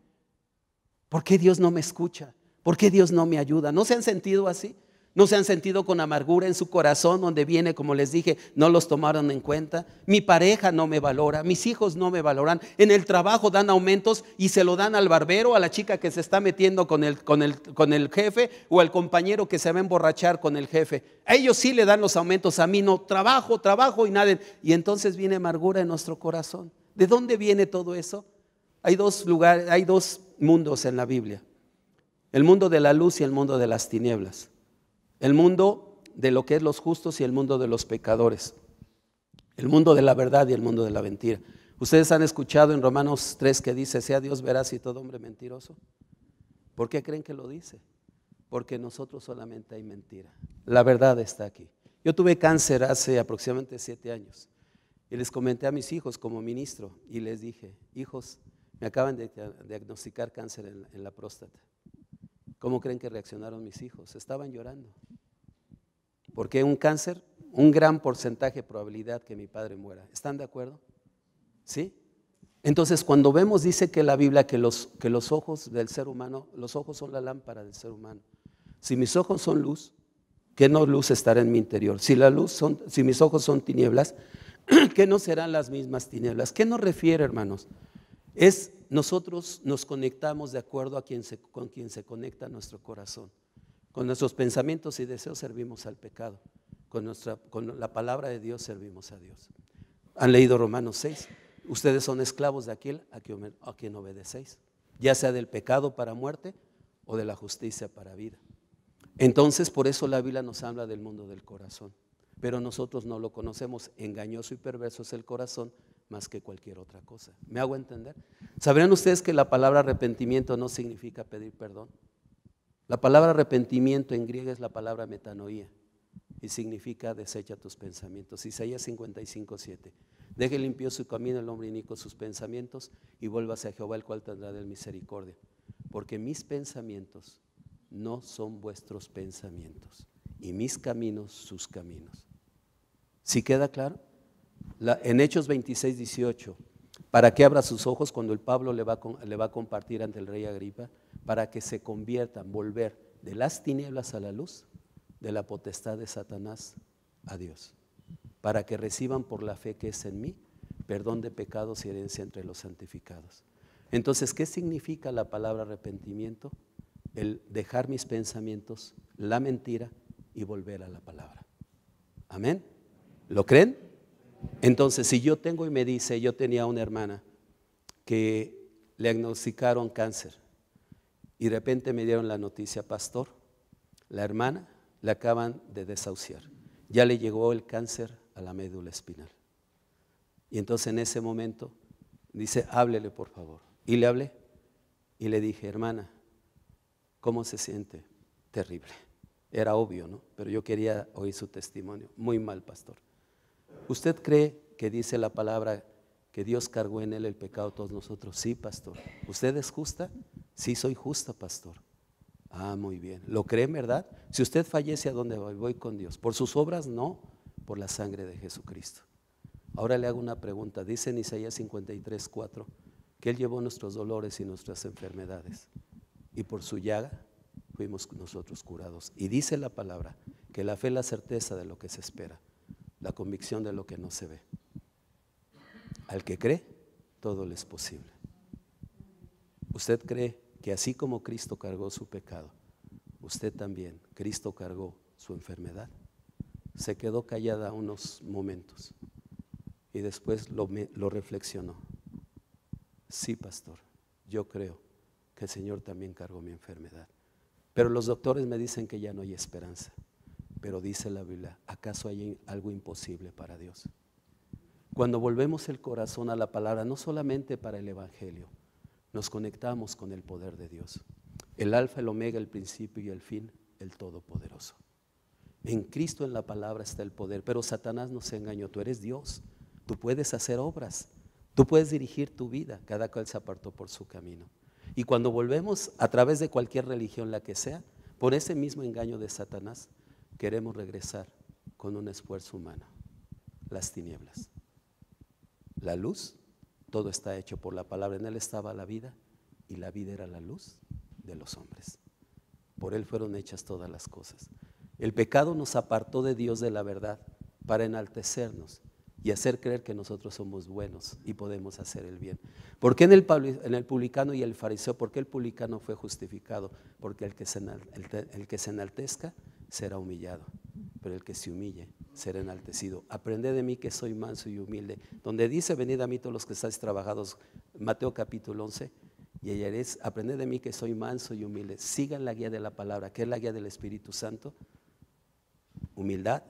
¿Por qué Dios no me escucha? ¿Por qué Dios no me ayuda? ¿No se han sentido así? ¿No se han sentido con amargura en su corazón donde viene, como les dije, no los tomaron en cuenta? Mi pareja no me valora, mis hijos no me valoran, en el trabajo dan aumentos y se lo dan al barbero, a la chica que se está metiendo con el, jefe o al compañero que se va a emborrachar con el jefe. A ellos sí le dan los aumentos, a mí no, trabajo, trabajo y nada. Y entonces viene amargura en nuestro corazón. ¿De dónde viene todo eso? Hay dos lugares, hay dos mundos en la Biblia el mundo de la luz y el mundo de las tinieblas, el mundo de lo que es los justos y el mundo de los pecadores, el mundo de la verdad y el mundo de la mentira. Ustedes han escuchado en Romanos 3 que dice, sea Dios veraz y todo hombre mentiroso. ¿Por qué creen que lo dice? Porque nosotros solamente hay mentira. La verdad está aquí. Yo tuve cáncer hace aproximadamente siete años y les comenté a mis hijos como ministro y les dije, hijos, me acaban de diagnosticar cáncer en la próstata. ¿Cómo creen que reaccionaron mis hijos? Estaban llorando. Porque un cáncer, un gran porcentaje de probabilidad que mi padre muera. ¿Están de acuerdo? ¿Sí? Entonces, cuando vemos, dice que la Biblia que los, que los ojos del ser humano, los ojos son la lámpara del ser humano. Si mis ojos son luz, ¿qué no luz estará en mi interior? Si la luz son, si mis ojos son tinieblas, ¿qué no serán las mismas tinieblas? ¿Qué nos refiere, hermanos? Es nosotros nos conectamos de acuerdo a quien se, con quien se conecta nuestro corazón. Con nuestros pensamientos y deseos servimos al pecado. Con, nuestra, con la palabra de Dios servimos a Dios. Han leído Romanos 6. Ustedes son esclavos de aquel a quien, a quien obedecéis, ya sea del pecado para muerte o de la justicia para vida. Entonces, por eso la Biblia nos habla del mundo del corazón. Pero nosotros no lo conocemos. Engañoso y perverso es el corazón más que cualquier otra cosa. ¿Me hago entender? ¿Sabrían ustedes que la palabra arrepentimiento no significa pedir perdón? La palabra arrepentimiento en griego es la palabra metanoía y significa desecha tus pensamientos. Isaías 55.7 Deje limpio su camino el hombre inico sus pensamientos y vuélvase a Jehová el cual tendrá de misericordia. Porque mis pensamientos no son vuestros pensamientos y mis caminos sus caminos. ¿Si queda claro? en Hechos 26, 18, para que abra sus ojos cuando el Pablo le va, le va a compartir ante el rey Agripa, para que se conviertan, volver de las tinieblas a la luz, de la potestad de Satanás a Dios, para que reciban por la fe que es en mí perdón de pecados y herencia entre los santificados. Entonces, ¿qué significa la palabra arrepentimiento? El dejar mis pensamientos, la mentira y volver a la palabra. Amén. ¿Lo creen? Entonces, si yo tengo y me dice, yo tenía una hermana que le diagnosticaron cáncer y de repente me dieron la noticia, pastor, la hermana le acaban de desahuciar, ya le llegó el cáncer a la médula espinal. Y entonces en ese momento dice, háblele por favor. Y le hablé y le dije, hermana, ¿cómo se siente? Terrible. Era obvio, ¿no? Pero yo quería oír su testimonio. Muy mal, pastor. ¿Usted cree que dice la palabra que Dios cargó en él el pecado de todos nosotros? Sí, pastor. ¿Usted es justa? Sí, soy justa, pastor. Ah, muy bien. ¿Lo cree verdad? Si usted fallece, ¿a dónde voy? Voy con Dios. Por sus obras, no, por la sangre de Jesucristo. Ahora le hago una pregunta. Dice en Isaías 53, 4, que Él llevó nuestros dolores y nuestras enfermedades. Y por su llaga fuimos nosotros curados. Y dice la palabra que la fe es la certeza de lo que se espera la convicción de lo que no se ve. Al que cree, todo le es posible. ¿Usted cree que así como Cristo cargó su pecado, usted también, Cristo cargó su enfermedad? Se quedó callada unos momentos y después lo, lo reflexionó. Sí, pastor, yo creo que el Señor también cargó mi enfermedad. Pero los doctores me dicen que ya no hay esperanza. Pero dice la Biblia, ¿acaso hay algo imposible para Dios? Cuando volvemos el corazón a la palabra, no solamente para el Evangelio, nos conectamos con el poder de Dios. El alfa, el omega, el principio y el fin, el todopoderoso. En Cristo en la palabra está el poder, pero Satanás nos engañó, tú eres Dios, tú puedes hacer obras, tú puedes dirigir tu vida, cada cual se apartó por su camino. Y cuando volvemos a través de cualquier religión, la que sea, por ese mismo engaño de Satanás, queremos regresar con un esfuerzo humano. Las tinieblas. La luz, todo está hecho por la palabra. En Él estaba la vida y la vida era la luz de los hombres. Por Él fueron hechas todas las cosas. El pecado nos apartó de Dios de la verdad para enaltecernos y hacer creer que nosotros somos buenos y podemos hacer el bien. ¿Por qué en el, publicano y el fariseo? ¿Por qué el publicano fue justificado? Porque el que se enaltezca será humillado, pero el que se humille será enaltecido. Aprende de mí que soy manso y humilde. Donde dice, venid a mí todos los que estáis trabajados, Mateo capítulo 11, y es aprende de mí que soy manso y humilde. Sigan la guía de la palabra, que es la guía del Espíritu Santo. Humildad.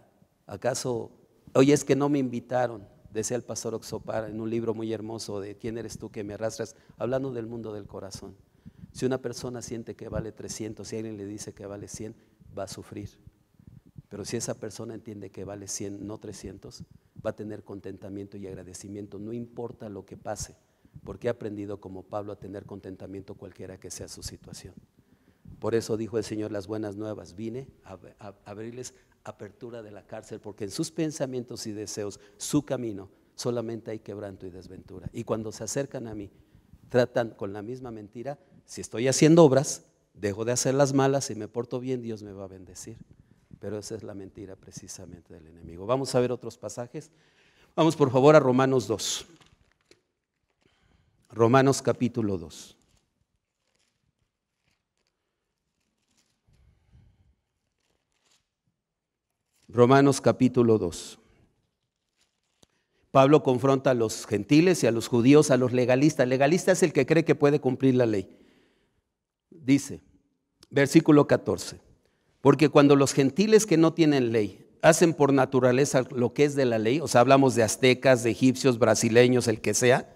¿Acaso, oye, es que no me invitaron? Decía el pastor Oxopar en un libro muy hermoso de ¿Quién eres tú que me arrastras? Hablando del mundo del corazón. Si una persona siente que vale 300, si alguien le dice que vale 100, va a sufrir. Pero si esa persona entiende que vale 100, no 300, va a tener contentamiento y agradecimiento, no importa lo que pase, porque ha aprendido como Pablo a tener contentamiento cualquiera que sea su situación. Por eso dijo el Señor las buenas nuevas, vine a, a abrirles apertura de la cárcel, porque en sus pensamientos y deseos, su camino, solamente hay quebranto y desventura. Y cuando se acercan a mí, tratan con la misma mentira, si estoy haciendo obras, dejo de hacer las malas y me porto bien, Dios me va a bendecir. Pero esa es la mentira precisamente del enemigo. Vamos a ver otros pasajes. Vamos por favor a Romanos 2. Romanos capítulo 2. Romanos capítulo 2. Pablo confronta a los gentiles y a los judíos, a los legalistas. El legalista es el que cree que puede cumplir la ley. Dice, Versículo 14. Porque cuando los gentiles que no tienen ley hacen por naturaleza lo que es de la ley, o sea, hablamos de aztecas, de egipcios, brasileños, el que sea,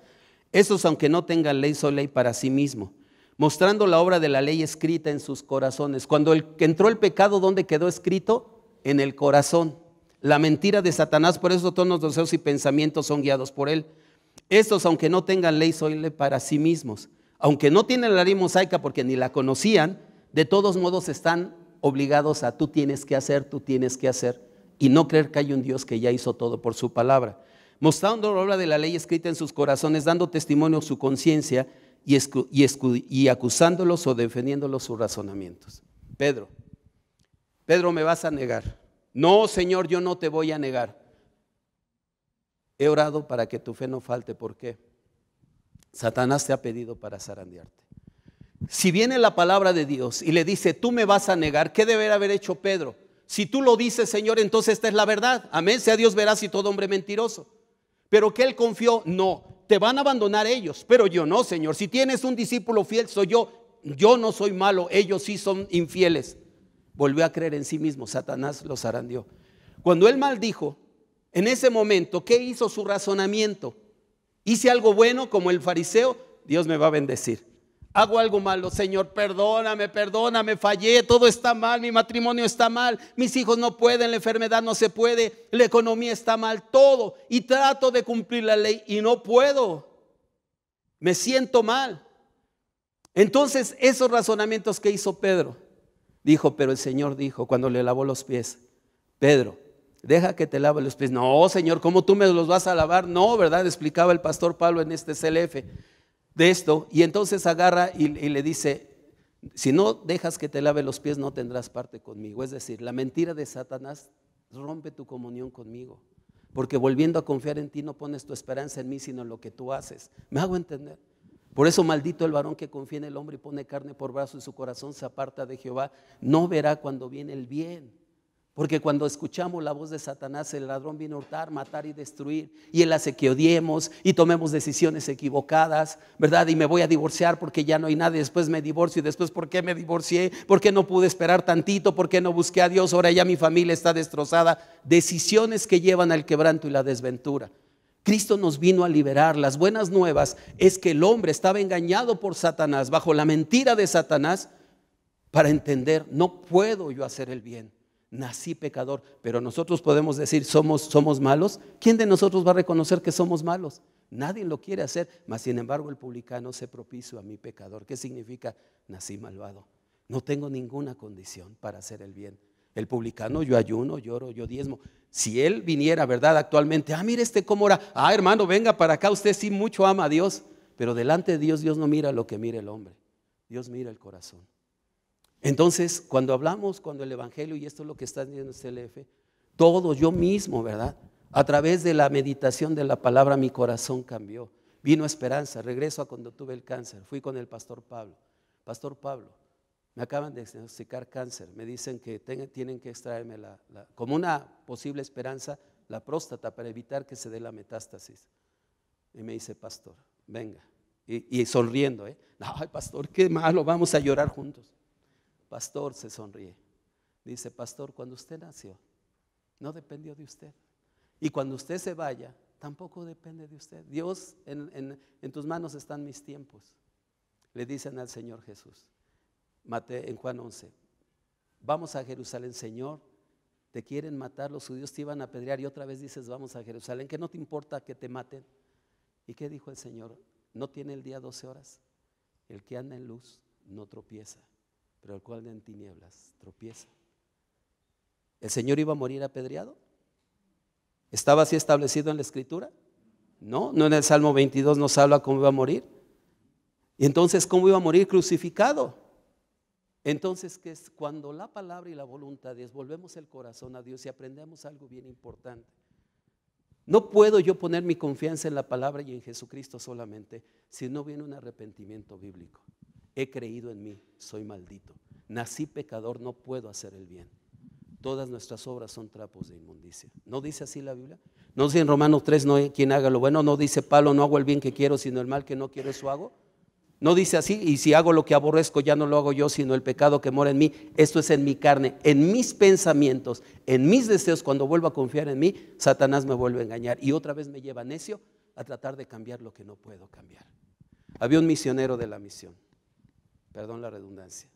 estos aunque no tengan ley, son ley para sí mismo, mostrando la obra de la ley escrita en sus corazones. Cuando el, entró el pecado, ¿dónde quedó escrito? En el corazón. La mentira de Satanás, por eso todos los deseos y pensamientos son guiados por él. Estos, aunque no tengan ley, son ley para sí mismos. Aunque no tienen la ley mosaica porque ni la conocían, de todos modos están obligados a tú tienes que hacer, tú tienes que hacer, y no creer que hay un Dios que ya hizo todo por su palabra. Mostrando la obra de la ley escrita en sus corazones, dando testimonio a su conciencia y, y, acusándolos o defendiéndolos sus razonamientos. Pedro, Pedro, me vas a negar. No, Señor, yo no te voy a negar. He orado para que tu fe no falte. ¿Por qué? Satanás te ha pedido para zarandearte. Si viene la palabra de Dios y le dice, tú me vas a negar, ¿qué debería haber hecho Pedro? Si tú lo dices, Señor, entonces esta es la verdad. Amén, sea Dios verás y todo hombre mentiroso. Pero que él confió, no, te van a abandonar ellos, pero yo no, Señor. Si tienes un discípulo fiel, soy yo, yo no soy malo, ellos sí son infieles. Volvió a creer en sí mismo, Satanás los arandió. Cuando él maldijo, en ese momento, ¿qué hizo su razonamiento? Hice algo bueno como el fariseo, Dios me va a bendecir hago algo malo, Señor, perdóname, perdóname, fallé, todo está mal, mi matrimonio está mal, mis hijos no pueden, la enfermedad no se puede, la economía está mal, todo. Y trato de cumplir la ley y no puedo. Me siento mal. Entonces, esos razonamientos que hizo Pedro, dijo, pero el Señor dijo cuando le lavó los pies, Pedro, deja que te lave los pies. No, Señor, ¿cómo tú me los vas a lavar? No, ¿verdad? Explicaba el pastor Pablo en este CLF de esto y entonces agarra y, le dice, si no dejas que te lave los pies no tendrás parte conmigo. Es decir, la mentira de Satanás rompe tu comunión conmigo, porque volviendo a confiar en ti no pones tu esperanza en mí, sino en lo que tú haces. ¿Me hago entender? Por eso maldito el varón que confía en el hombre y pone carne por brazo y su corazón se aparta de Jehová, no verá cuando viene el bien. Porque cuando escuchamos la voz de Satanás, el ladrón viene a hurtar, matar y destruir. Y él hace que odiemos y tomemos decisiones equivocadas, ¿verdad? Y me voy a divorciar porque ya no hay nadie. Después me divorcio y después, ¿por qué me divorcié? ¿Por qué no pude esperar tantito? ¿Por qué no busqué a Dios? Ahora ya mi familia está destrozada. Decisiones que llevan al quebranto y la desventura. Cristo nos vino a liberar. Las buenas nuevas es que el hombre estaba engañado por Satanás, bajo la mentira de Satanás, para entender, no puedo yo hacer el bien nací pecador, pero nosotros podemos decir somos, somos malos. ¿Quién de nosotros va a reconocer que somos malos? Nadie lo quiere hacer, mas sin embargo el publicano se propicio a mi pecador. ¿Qué significa nací malvado? No tengo ninguna condición para hacer el bien. El publicano, yo ayuno, lloro, yo diezmo. Si él viniera, ¿verdad? Actualmente, ah, mire este cómo era, Ah, hermano, venga para acá, usted sí mucho ama a Dios. Pero delante de Dios, Dios no mira lo que mira el hombre. Dios mira el corazón. Entonces, cuando hablamos, cuando el Evangelio, y esto es lo que está diciendo CLF, este todo yo mismo, ¿verdad? A través de la meditación de la palabra, mi corazón cambió. Vino esperanza, regreso a cuando tuve el cáncer. Fui con el pastor Pablo. Pastor Pablo, me acaban de diagnosticar cáncer. Me dicen que tienen que extraerme la, como una posible esperanza la próstata para evitar que se dé la metástasis. Y me dice, pastor, venga. Y, sonriendo, ¿eh? ay, pastor, qué malo, vamos a llorar juntos pastor se sonríe. Dice, pastor, cuando usted nació, no dependió de usted. Y cuando usted se vaya, tampoco depende de usted. Dios, en, tus manos están mis tiempos. Le dicen al Señor Jesús, Mate, en Juan 11, vamos a Jerusalén, Señor, te quieren matar, los judíos te iban a pedrear y otra vez dices, vamos a Jerusalén, que no te importa que te maten. ¿Y qué dijo el Señor? ¿No tiene el día 12 horas? El que anda en luz no tropieza pero el cual en tinieblas tropieza. ¿El Señor iba a morir apedreado? ¿Estaba así establecido en la Escritura? No, no en el Salmo 22 nos habla cómo iba a morir. Y entonces, ¿cómo iba a morir crucificado? Entonces, que es cuando la palabra y la voluntad Dios, volvemos el corazón a Dios y aprendemos algo bien importante. No puedo yo poner mi confianza en la palabra y en Jesucristo solamente si no viene un arrepentimiento bíblico he creído en mí, soy maldito. Nací pecador, no puedo hacer el bien. Todas nuestras obras son trapos de inmundicia. ¿No dice así la Biblia? No dice en Romanos 3, no hay quien haga lo bueno, no dice Pablo, no hago el bien que quiero, sino el mal que no quiero, eso hago. No dice así, y si hago lo que aborrezco, ya no lo hago yo, sino el pecado que mora en mí. Esto es en mi carne, en mis pensamientos, en mis deseos. Cuando vuelvo a confiar en mí, Satanás me vuelve a engañar y otra vez me lleva necio a tratar de cambiar lo que no puedo cambiar. Había un misionero de la misión perdón la redundancia.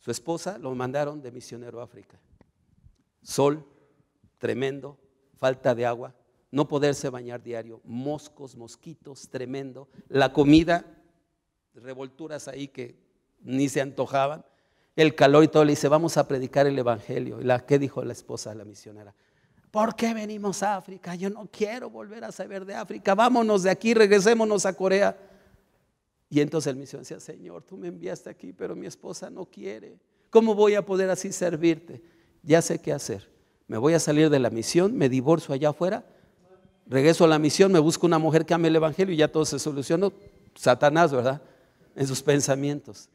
Su esposa lo mandaron de misionero a África. Sol, tremendo, falta de agua, no poderse bañar diario, moscos, mosquitos, tremendo, la comida, revolturas ahí que ni se antojaban, el calor y todo. Le dice, vamos a predicar el Evangelio. ¿Y la, qué dijo la esposa de la misionera? ¿Por qué venimos a África? Yo no quiero volver a saber de África. Vámonos de aquí, regresémonos a Corea. Y entonces el misionero decía, Señor, tú me enviaste aquí, pero mi esposa no quiere. ¿Cómo voy a poder así servirte? Ya sé qué hacer. Me voy a salir de la misión, me divorcio allá afuera, regreso a la misión, me busco una mujer que ame el Evangelio y ya todo se solucionó. Satanás, ¿verdad? En sus pensamientos.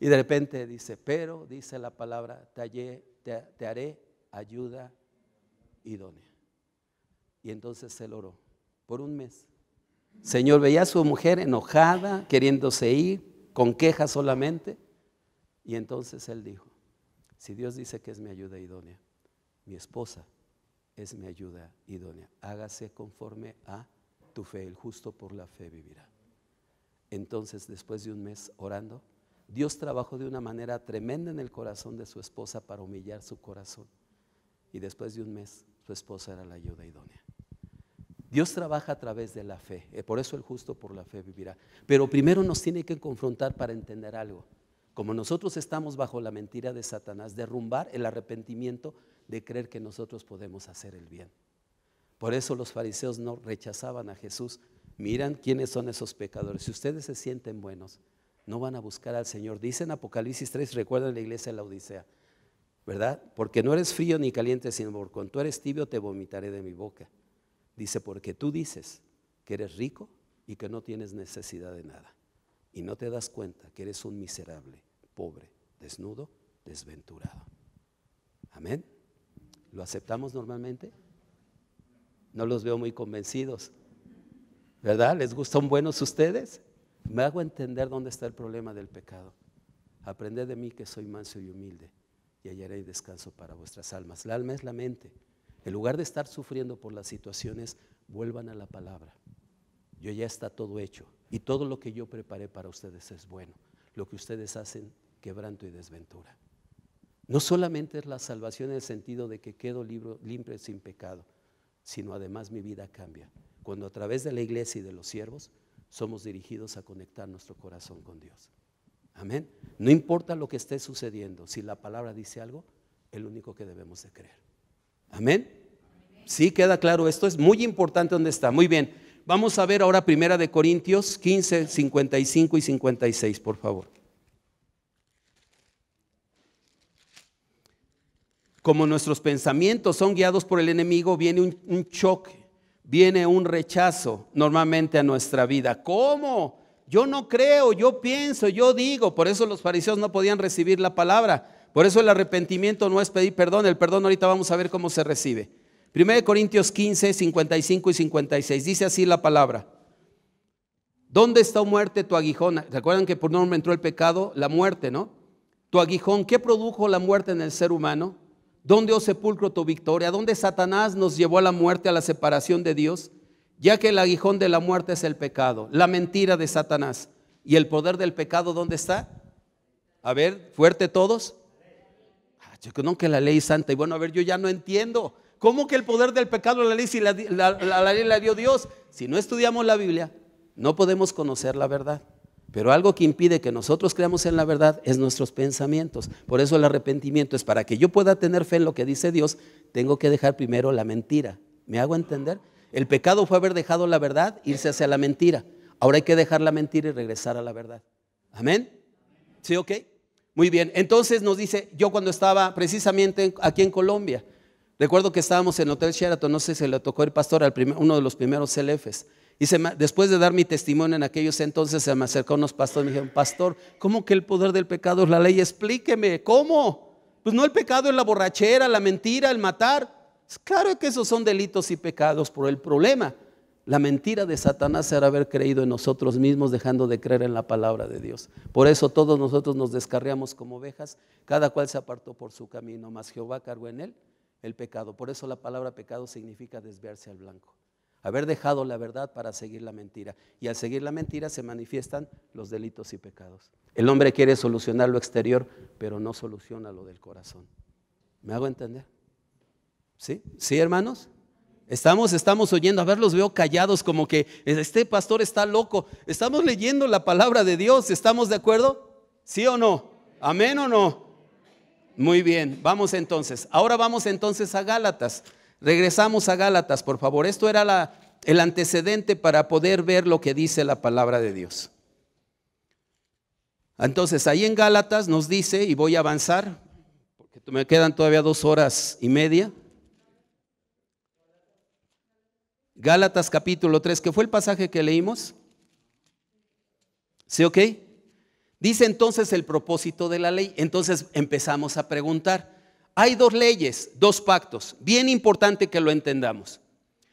Y de repente dice, pero dice la palabra, te, haré ayuda idónea. Y entonces él oró por un mes Señor, veía a su mujer enojada, queriéndose ir, con quejas solamente. Y entonces él dijo, si Dios dice que es mi ayuda idónea, mi esposa es mi ayuda idónea, hágase conforme a tu fe, el justo por la fe vivirá. Entonces, después de un mes orando, Dios trabajó de una manera tremenda en el corazón de su esposa para humillar su corazón. Y después de un mes, su esposa era la ayuda idónea. Dios trabaja a través de la fe, eh, por eso el justo por la fe vivirá. Pero primero nos tiene que confrontar para entender algo. Como nosotros estamos bajo la mentira de Satanás, derrumbar el arrepentimiento de creer que nosotros podemos hacer el bien. Por eso los fariseos no rechazaban a Jesús. Miran quiénes son esos pecadores. Si ustedes se sienten buenos, no van a buscar al Señor. Dicen Apocalipsis 3, recuerdan la iglesia de la Odisea, ¿verdad? Porque no eres frío ni caliente, sino por tú eres tibio, te vomitaré de mi boca. Dice, porque tú dices que eres rico y que no tienes necesidad de nada. Y no te das cuenta que eres un miserable, pobre, desnudo, desventurado. Amén. ¿Lo aceptamos normalmente? No los veo muy convencidos. ¿Verdad? ¿Les gustan buenos ustedes? Me hago entender dónde está el problema del pecado. Aprended de mí que soy manso y humilde y hallaré descanso para vuestras almas. La alma es la mente. En lugar de estar sufriendo por las situaciones, vuelvan a la palabra. Yo ya está todo hecho. Y todo lo que yo preparé para ustedes es bueno. Lo que ustedes hacen, quebranto y desventura. No solamente es la salvación en el sentido de que quedo limpio sin pecado, sino además mi vida cambia. Cuando a través de la iglesia y de los siervos somos dirigidos a conectar nuestro corazón con Dios. Amén. No importa lo que esté sucediendo, si la palabra dice algo, el único que debemos de creer. Amén. Sí, queda claro esto. Es muy importante donde está. Muy bien. Vamos a ver ahora Primera de Corintios 15, 55 y 56, por favor. Como nuestros pensamientos son guiados por el enemigo, viene un, un choque, viene un rechazo normalmente a nuestra vida. ¿Cómo? Yo no creo, yo pienso, yo digo. Por eso los fariseos no podían recibir la palabra por eso el arrepentimiento no es pedir perdón, el perdón ahorita vamos a ver cómo se recibe. 1 Corintios 15, 55 y 56, dice así la palabra. ¿Dónde está muerte tu aguijón? ¿Recuerdan que por nombre entró el pecado? La muerte, ¿no? Tu aguijón, ¿qué produjo la muerte en el ser humano? ¿Dónde, o oh sepulcro, tu victoria? ¿Dónde Satanás nos llevó a la muerte, a la separación de Dios? Ya que el aguijón de la muerte es el pecado, la mentira de Satanás. ¿Y el poder del pecado dónde está? A ver, fuerte todos. Yo creo que la ley es santa. Y bueno, a ver, yo ya no entiendo. ¿Cómo que el poder del pecado la ley si la, ley la dio Dios? Si no estudiamos la Biblia, no podemos conocer la verdad. Pero algo que impide que nosotros creamos en la verdad es nuestros pensamientos. Por eso el arrepentimiento es para que yo pueda tener fe en lo que dice Dios, tengo que dejar primero la mentira. ¿Me hago entender? El pecado fue haber dejado la verdad, irse hacia la mentira. Ahora hay que dejar la mentira y regresar a la verdad. Amén. ¿Sí, ok? Muy bien, entonces nos dice, yo cuando estaba precisamente aquí en Colombia, recuerdo que estábamos en el Hotel Sheraton, no sé si le tocó el pastor al uno de los primeros CLFs. Y se después de dar mi testimonio en aquellos entonces, se me acercó unos pastores y me dijeron, pastor, ¿cómo que el poder del pecado es la ley? Explíqueme, ¿cómo? Pues no el pecado es la borrachera, la mentira, el matar. Claro que esos son delitos y pecados, por el problema la mentira de Satanás era haber creído en nosotros mismos dejando de creer en la palabra de Dios. Por eso todos nosotros nos descarriamos como ovejas, cada cual se apartó por su camino, mas Jehová cargó en él el pecado. Por eso la palabra pecado significa desviarse al blanco. Haber dejado la verdad para seguir la mentira. Y al seguir la mentira se manifiestan los delitos y pecados. El hombre quiere solucionar lo exterior, pero no soluciona lo del corazón. ¿Me hago entender? ¿Sí? ¿Sí, hermanos? Estamos, estamos oyendo, a ver, los veo callados como que este pastor está loco. Estamos leyendo la palabra de Dios, ¿estamos de acuerdo? ¿Sí o no? ¿Amén o no? Muy bien, vamos entonces. Ahora vamos entonces a Gálatas. Regresamos a Gálatas, por favor. Esto era el antecedente para poder ver lo que dice la palabra de Dios. Entonces, ahí en Gálatas nos dice, y voy a avanzar, porque me quedan todavía dos horas y media. Gálatas capítulo 3, que fue el pasaje que leímos. ¿Sí ok? Dice entonces el propósito de la ley. Entonces empezamos a preguntar. Hay dos leyes, dos pactos. Bien importante que lo entendamos.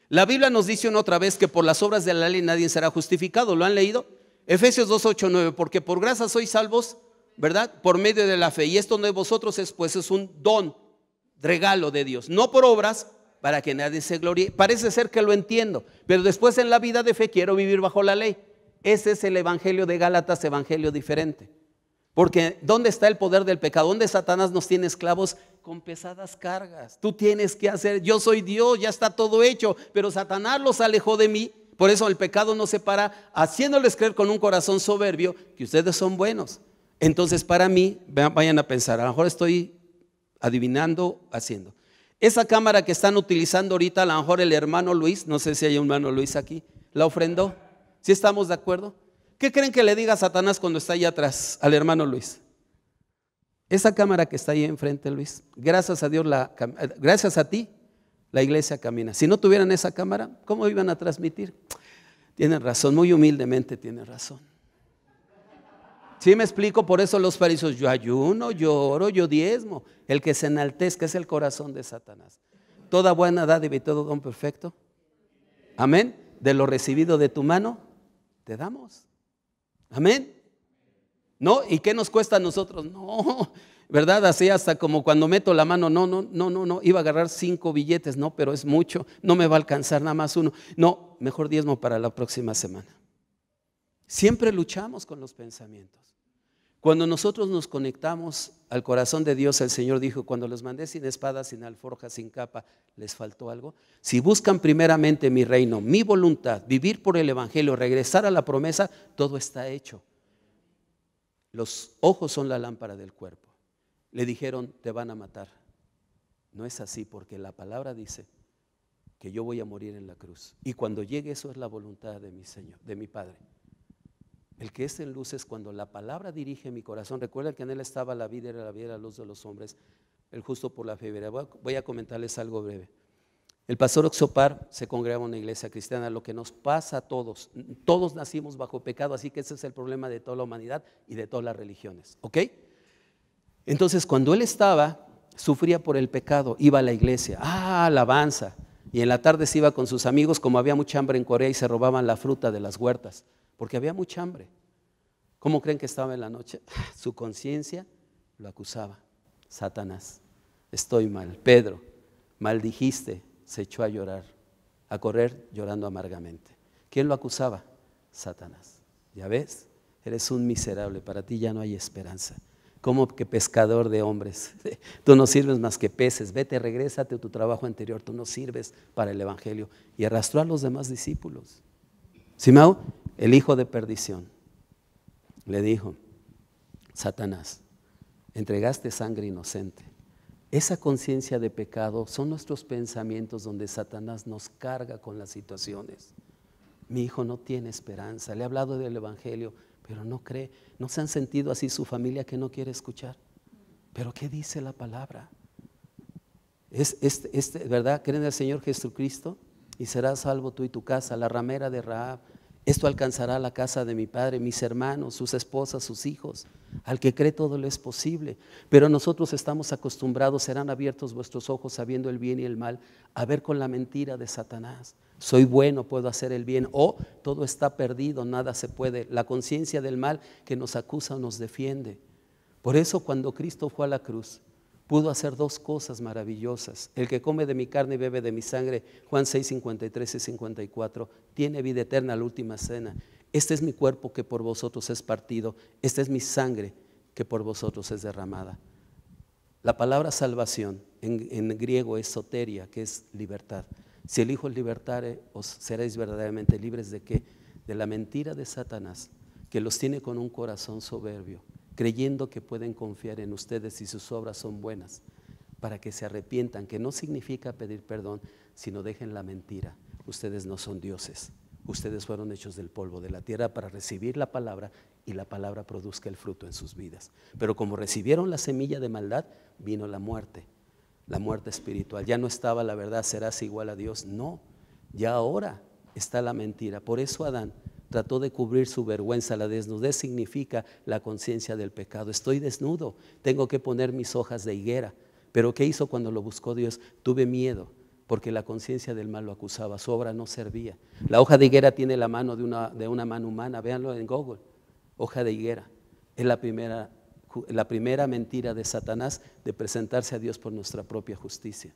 La Biblia nos dice una otra vez que por las obras de la ley nadie será justificado. ¿Lo han leído? Efesios 2, 9. Porque por gracia sois salvos, ¿verdad? Por medio de la fe. Y esto no de vosotros es pues es un don, regalo de Dios. No por obras para que nadie se glorie Parece ser que lo entiendo, pero después en la vida de fe quiero vivir bajo la ley. Ese es el Evangelio de Gálatas, Evangelio diferente. Porque ¿dónde está el poder del pecado? ¿Dónde Satanás nos tiene esclavos con pesadas cargas? Tú tienes que hacer, yo soy Dios, ya está todo hecho, pero Satanás los alejó de mí. Por eso el pecado no se para, haciéndoles creer con un corazón soberbio que ustedes son buenos. Entonces para mí, vayan a pensar, a lo mejor estoy adivinando, haciendo. Esa cámara que están utilizando ahorita, a lo mejor el hermano Luis, no sé si hay un hermano Luis aquí, la ofrendó. ¿Sí estamos de acuerdo? ¿Qué creen que le diga Satanás cuando está ahí atrás al hermano Luis? Esa cámara que está ahí enfrente, Luis, gracias a Dios, la, eh, gracias a ti, la iglesia camina. Si no tuvieran esa cámara, ¿cómo iban a transmitir? Tienen razón, muy humildemente tienen razón si me explico? Por eso los fariseos, yo ayuno, yo oro, yo diezmo. El que se enaltezca es el corazón de Satanás. Toda buena dádiva y todo don perfecto. Amén. De lo recibido de tu mano, te damos. Amén. ¿No? ¿Y qué nos cuesta a nosotros? No, ¿verdad? Así hasta como cuando meto la mano, no, no, no, no, no, iba a agarrar cinco billetes, no, pero es mucho, no me va a alcanzar nada más uno. No, mejor diezmo para la próxima semana. Siempre luchamos con los pensamientos. Cuando nosotros nos conectamos al corazón de Dios, el Señor dijo, cuando los mandé sin espada, sin alforja, sin capa, ¿les faltó algo? Si buscan primeramente mi reino, mi voluntad, vivir por el Evangelio, regresar a la promesa, todo está hecho. Los ojos son la lámpara del cuerpo. Le dijeron, te van a matar. No es así porque la palabra dice que yo voy a morir en la cruz. Y cuando llegue eso es la voluntad de mi Señor, de mi Padre. El que es en luz es cuando la palabra dirige mi corazón. Recuerda que en él estaba la vida, era la vida, la luz de los hombres, el justo por la fe. Voy a comentarles algo breve. El pastor Oxopar se congregaba en una iglesia cristiana, lo que nos pasa a todos. Todos nacimos bajo pecado, así que ese es el problema de toda la humanidad y de todas las religiones. ¿Ok? Entonces, cuando él estaba, sufría por el pecado, iba a la iglesia, ah, alabanza. Y en la tarde se iba con sus amigos, como había mucha hambre en Corea, y se robaban la fruta de las huertas porque había mucha hambre. ¿Cómo creen que estaba en la noche? Su conciencia lo acusaba. Satanás, estoy mal. Pedro, maldijiste, se echó a llorar, a correr llorando amargamente. ¿Quién lo acusaba? Satanás. Ya ves, eres un miserable, para ti ya no hay esperanza. ¿Cómo que pescador de hombres? Tú no sirves más que peces. Vete, regrésate a tu trabajo anterior. Tú no sirves para el Evangelio. Y arrastró a los demás discípulos. Simao el hijo de perdición le dijo, Satanás, entregaste sangre inocente. Esa conciencia de pecado son nuestros pensamientos donde Satanás nos carga con las situaciones. Mi hijo no tiene esperanza. Le he hablado del Evangelio, pero no cree. No se han sentido así su familia que no quiere escuchar. Pero ¿qué dice la palabra? Es, ¿Verdad? ¿Creen en el Señor Jesucristo? Y serás salvo tú y tu casa. La ramera de Raab esto alcanzará la casa de mi padre, mis hermanos, sus esposas, sus hijos. Al que cree todo lo es posible. Pero nosotros estamos acostumbrados, serán abiertos vuestros ojos sabiendo el bien y el mal, a ver con la mentira de Satanás. Soy bueno, puedo hacer el bien. O todo está perdido, nada se puede. La conciencia del mal que nos acusa o nos defiende. Por eso cuando Cristo fue a la cruz, pudo hacer dos cosas maravillosas. El que come de mi carne y bebe de mi sangre, Juan 6, 53 y 54, tiene vida eterna la última cena. Este es mi cuerpo que por vosotros es partido, esta es mi sangre que por vosotros es derramada. La palabra salvación en, griego es soteria, que es libertad. Si el Hijo libertare, eh, os seréis verdaderamente libres de qué? De la mentira de Satanás, que los tiene con un corazón soberbio creyendo que pueden confiar en ustedes y sus obras son buenas, para que se arrepientan, que no significa pedir perdón, sino dejen la mentira. Ustedes no son dioses, ustedes fueron hechos del polvo de la tierra para recibir la palabra y la palabra produzca el fruto en sus vidas. Pero como recibieron la semilla de maldad, vino la muerte, la muerte espiritual. Ya no estaba la verdad, serás igual a Dios, no, ya ahora está la mentira. Por eso Adán trató de cubrir su vergüenza. La desnudez significa la conciencia del pecado. Estoy desnudo, tengo que poner mis hojas de higuera. Pero ¿qué hizo cuando lo buscó Dios? Tuve miedo porque la conciencia del mal lo acusaba, su obra no servía. La hoja de higuera tiene la mano de una, mano humana, véanlo en Google, hoja de higuera. Es la primera, la primera mentira de Satanás de presentarse a Dios por nuestra propia justicia.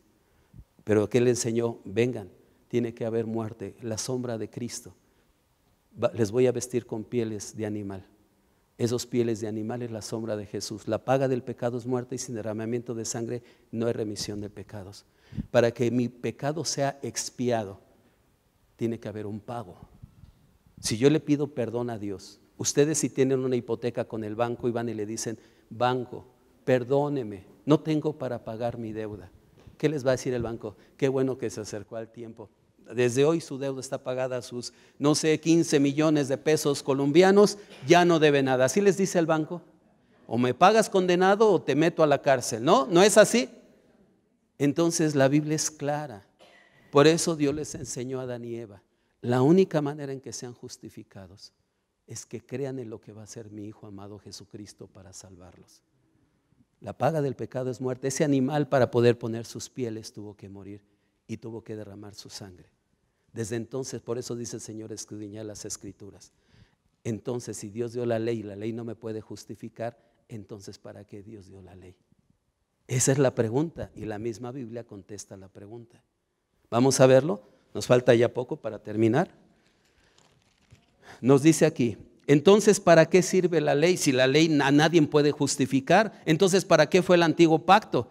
Pero ¿qué le enseñó? Vengan, tiene que haber muerte, la sombra de Cristo les voy a vestir con pieles de animal. Esos pieles de animal es la sombra de Jesús. La paga del pecado es muerte y sin derramamiento de sangre no hay remisión de pecados. Para que mi pecado sea expiado, tiene que haber un pago. Si yo le pido perdón a Dios, ustedes si tienen una hipoteca con el banco y van y le dicen, banco, perdóneme, no tengo para pagar mi deuda. ¿Qué les va a decir el banco? Qué bueno que se acercó al tiempo. Desde hoy su deuda está pagada, a sus, no sé, 15 millones de pesos colombianos, ya no debe nada. Así les dice el banco. O me pagas condenado o te meto a la cárcel. No, no es así. Entonces la Biblia es clara. Por eso Dios les enseñó a Adán y Eva. La única manera en que sean justificados es que crean en lo que va a ser mi Hijo amado Jesucristo para salvarlos. La paga del pecado es muerte. Ese animal para poder poner sus pieles tuvo que morir y tuvo que derramar su sangre. Desde entonces, por eso dice el Señor, escudriñar las escrituras. Entonces, si Dios dio la ley y la ley no me puede justificar, entonces, ¿para qué Dios dio la ley? Esa es la pregunta y la misma Biblia contesta la pregunta. Vamos a verlo. Nos falta ya poco para terminar. Nos dice aquí, entonces, ¿para qué sirve la ley? Si la ley a nadie puede justificar, entonces, ¿para qué fue el antiguo pacto?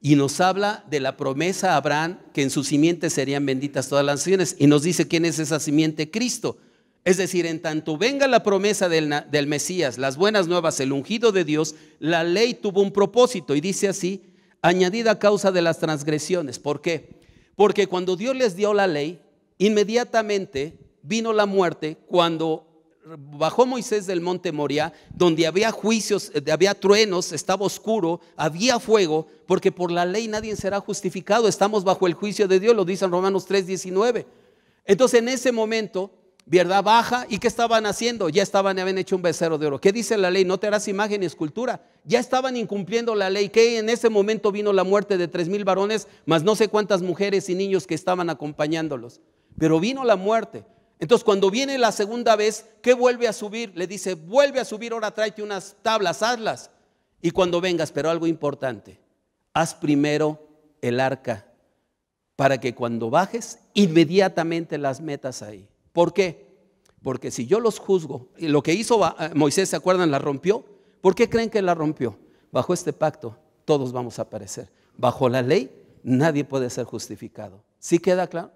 Y nos habla de la promesa a Abraham que en su simiente serían benditas todas las naciones. Y nos dice quién es esa simiente, Cristo. Es decir, en tanto venga la promesa del, Mesías, las buenas nuevas, el ungido de Dios, la ley tuvo un propósito y dice así, añadida a causa de las transgresiones. ¿Por qué? Porque cuando Dios les dio la ley, inmediatamente vino la muerte cuando bajó Moisés del monte Moria, donde había juicios, eh, había truenos, estaba oscuro, había fuego, porque por la ley nadie será justificado, estamos bajo el juicio de Dios, lo dicen Romanos 3:19. Entonces en ese momento, ¿verdad? Baja, ¿y qué estaban haciendo? Ya estaban, habían hecho un becerro de oro. ¿Qué dice la ley? No te harás imagen ni escultura. Ya estaban incumpliendo la ley, que en ese momento vino la muerte de tres mil varones, más no sé cuántas mujeres y niños que estaban acompañándolos. Pero vino la muerte. Entonces cuando viene la segunda vez, ¿qué vuelve a subir? Le dice, vuelve a subir, ahora tráete unas tablas, hazlas. Y cuando vengas, pero algo importante, haz primero el arca para que cuando bajes, inmediatamente las metas ahí. ¿Por qué? Porque si yo los juzgo, y lo que hizo eh, Moisés, ¿se acuerdan? La rompió. ¿Por qué creen que la rompió? Bajo este pacto, todos vamos a aparecer. Bajo la ley, nadie puede ser justificado. ¿Sí queda claro?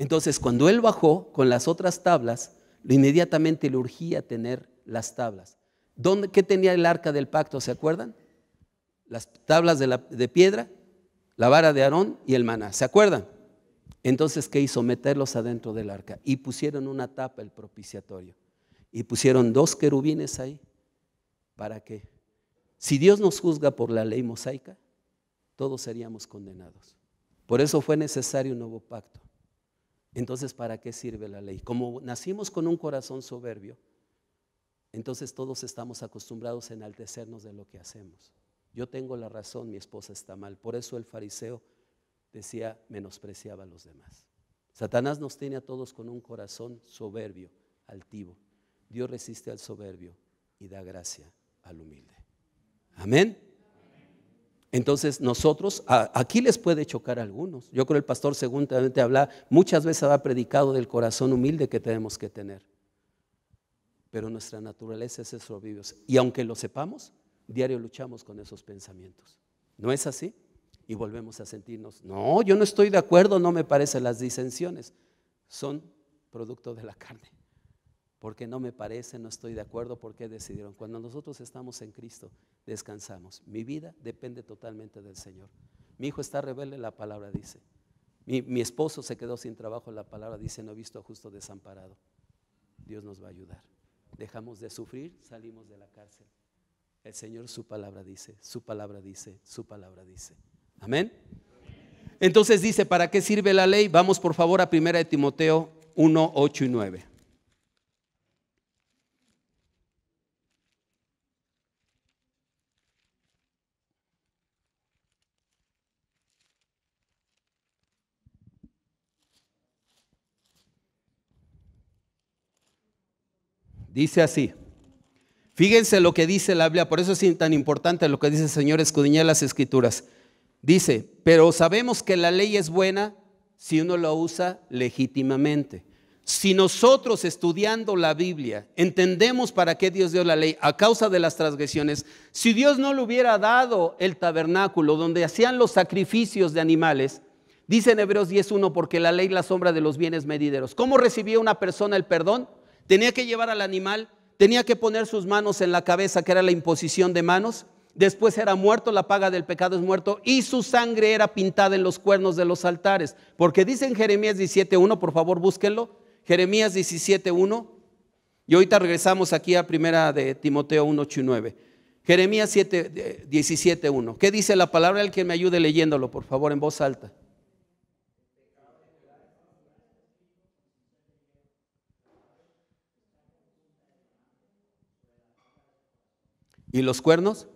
Entonces, cuando él bajó con las otras tablas, inmediatamente le urgía tener las tablas. ¿Qué tenía el arca del pacto? ¿Se acuerdan? Las tablas de, de piedra, la vara de Aarón y el maná. ¿Se acuerdan? Entonces, ¿qué hizo? Meterlos adentro del arca. Y pusieron una tapa, el propiciatorio. Y pusieron dos querubines ahí. ¿Para qué? Si Dios nos juzga por la ley mosaica, todos seríamos condenados. Por eso fue necesario un nuevo pacto. Entonces, ¿para qué sirve la ley? Como nacimos con un corazón soberbio, entonces todos estamos acostumbrados a enaltecernos de lo que hacemos. Yo tengo la razón, mi esposa está mal. Por eso el fariseo decía, menospreciaba a los demás. Satanás nos tiene a todos con un corazón soberbio, altivo. Dios resiste al soberbio y da gracia al humilde. Amén. Entonces nosotros, aquí les puede chocar a algunos. Yo creo el pastor seguramente habla, muchas veces ha predicado del corazón humilde que tenemos que tener. Pero nuestra naturaleza es eso vivos. Y aunque lo sepamos, diario luchamos con esos pensamientos. ¿No es así? Y volvemos a sentirnos, no, yo no estoy de acuerdo, no me parecen las disensiones. Son producto de la carne porque no me parece, no estoy de acuerdo, porque decidieron. Cuando nosotros estamos en Cristo, descansamos. Mi vida depende totalmente del Señor. Mi hijo está rebelde, la palabra dice. Mi, mi esposo se quedó sin trabajo, la palabra dice, no he visto a justo desamparado. Dios nos va a ayudar. Dejamos de sufrir, salimos de la cárcel. El Señor su palabra dice, su palabra dice, su palabra dice. Amén. Entonces dice, ¿para qué sirve la ley? Vamos por favor a 1 Timoteo 1, 8 y 9. Dice así. Fíjense lo que dice la Biblia, por eso es tan importante lo que dice el Señor, escudriñar las escrituras. Dice, pero sabemos que la ley es buena si uno la usa legítimamente. Si nosotros estudiando la Biblia entendemos para qué Dios dio la ley a causa de las transgresiones, si Dios no le hubiera dado el tabernáculo donde hacían los sacrificios de animales, dice en Hebreos 10.1, porque la ley la sombra de los bienes medideros. ¿Cómo recibía una persona el perdón? tenía que llevar al animal, tenía que poner sus manos en la cabeza, que era la imposición de manos. Después era muerto, la paga del pecado es muerto, y su sangre era pintada en los cuernos de los altares. Porque dice en Jeremías 17.1, por favor búsquenlo, Jeremías 17.1, y ahorita regresamos aquí a primera de Timoteo 1.8.9. Jeremías 17.1, eh, ¿qué dice la palabra? el que me ayude leyéndolo, por favor, en voz alta. ¿Y los cuernos?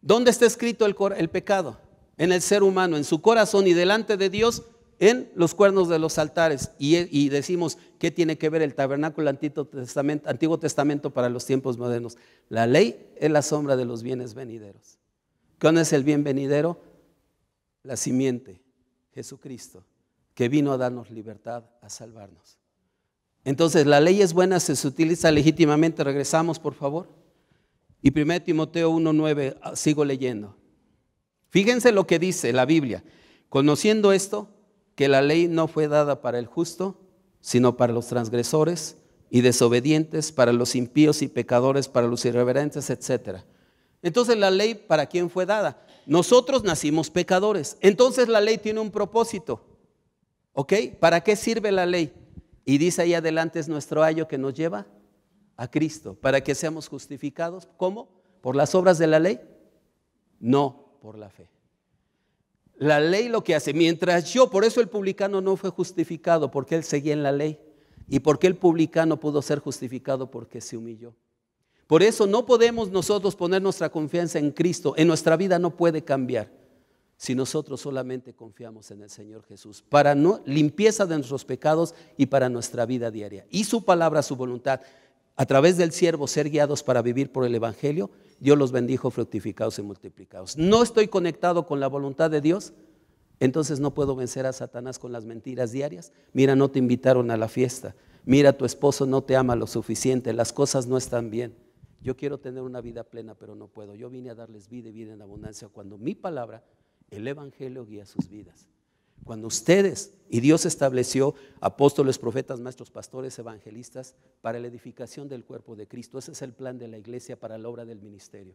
¿Dónde está escrito el, pecado? En el ser humano, en su corazón y delante de Dios, en los cuernos de los altares. Y, decimos, ¿qué tiene que ver el tabernáculo Antiguo Testamento, Testamento para los tiempos modernos? La ley es la sombra de los bienes venideros. ¿Cuándo es el bien venidero? La simiente, Jesucristo, que vino a darnos libertad, a salvarnos. Entonces, la ley es buena, se utiliza legítimamente. Regresamos, por favor. Y 1 Timoteo 1.9, ah, sigo leyendo. Fíjense lo que dice la Biblia. Conociendo esto, que la ley no fue dada para el justo, sino para los transgresores y desobedientes, para los impíos y pecadores, para los irreverentes, etc. Entonces, ¿la ley para quién fue dada? Nosotros nacimos pecadores. Entonces, la ley tiene un propósito. ¿Ok? ¿Para qué sirve la ley? Y dice ahí adelante es nuestro ayo que nos lleva a Cristo, para que seamos justificados. ¿Cómo? ¿Por las obras de la ley? No, por la fe. La ley lo que hace, mientras yo, por eso el publicano no fue justificado, porque él seguía en la ley. ¿Y porque el publicano pudo ser justificado? Porque se humilló. Por eso no podemos nosotros poner nuestra confianza en Cristo. En nuestra vida no puede cambiar si nosotros solamente confiamos en el Señor Jesús, para no, limpieza de nuestros pecados y para nuestra vida diaria. Y su palabra, su voluntad, a través del siervo, ser guiados para vivir por el Evangelio, Dios los bendijo, fructificados y multiplicados. No estoy conectado con la voluntad de Dios, entonces no puedo vencer a Satanás con las mentiras diarias. Mira, no te invitaron a la fiesta. Mira, tu esposo no te ama lo suficiente. Las cosas no están bien. Yo quiero tener una vida plena, pero no puedo. Yo vine a darles vida y vida en abundancia cuando mi palabra el Evangelio guía sus vidas. Cuando ustedes, y Dios estableció apóstoles, profetas, maestros, pastores, evangelistas, para la edificación del cuerpo de Cristo, ese es el plan de la iglesia para la obra del ministerio,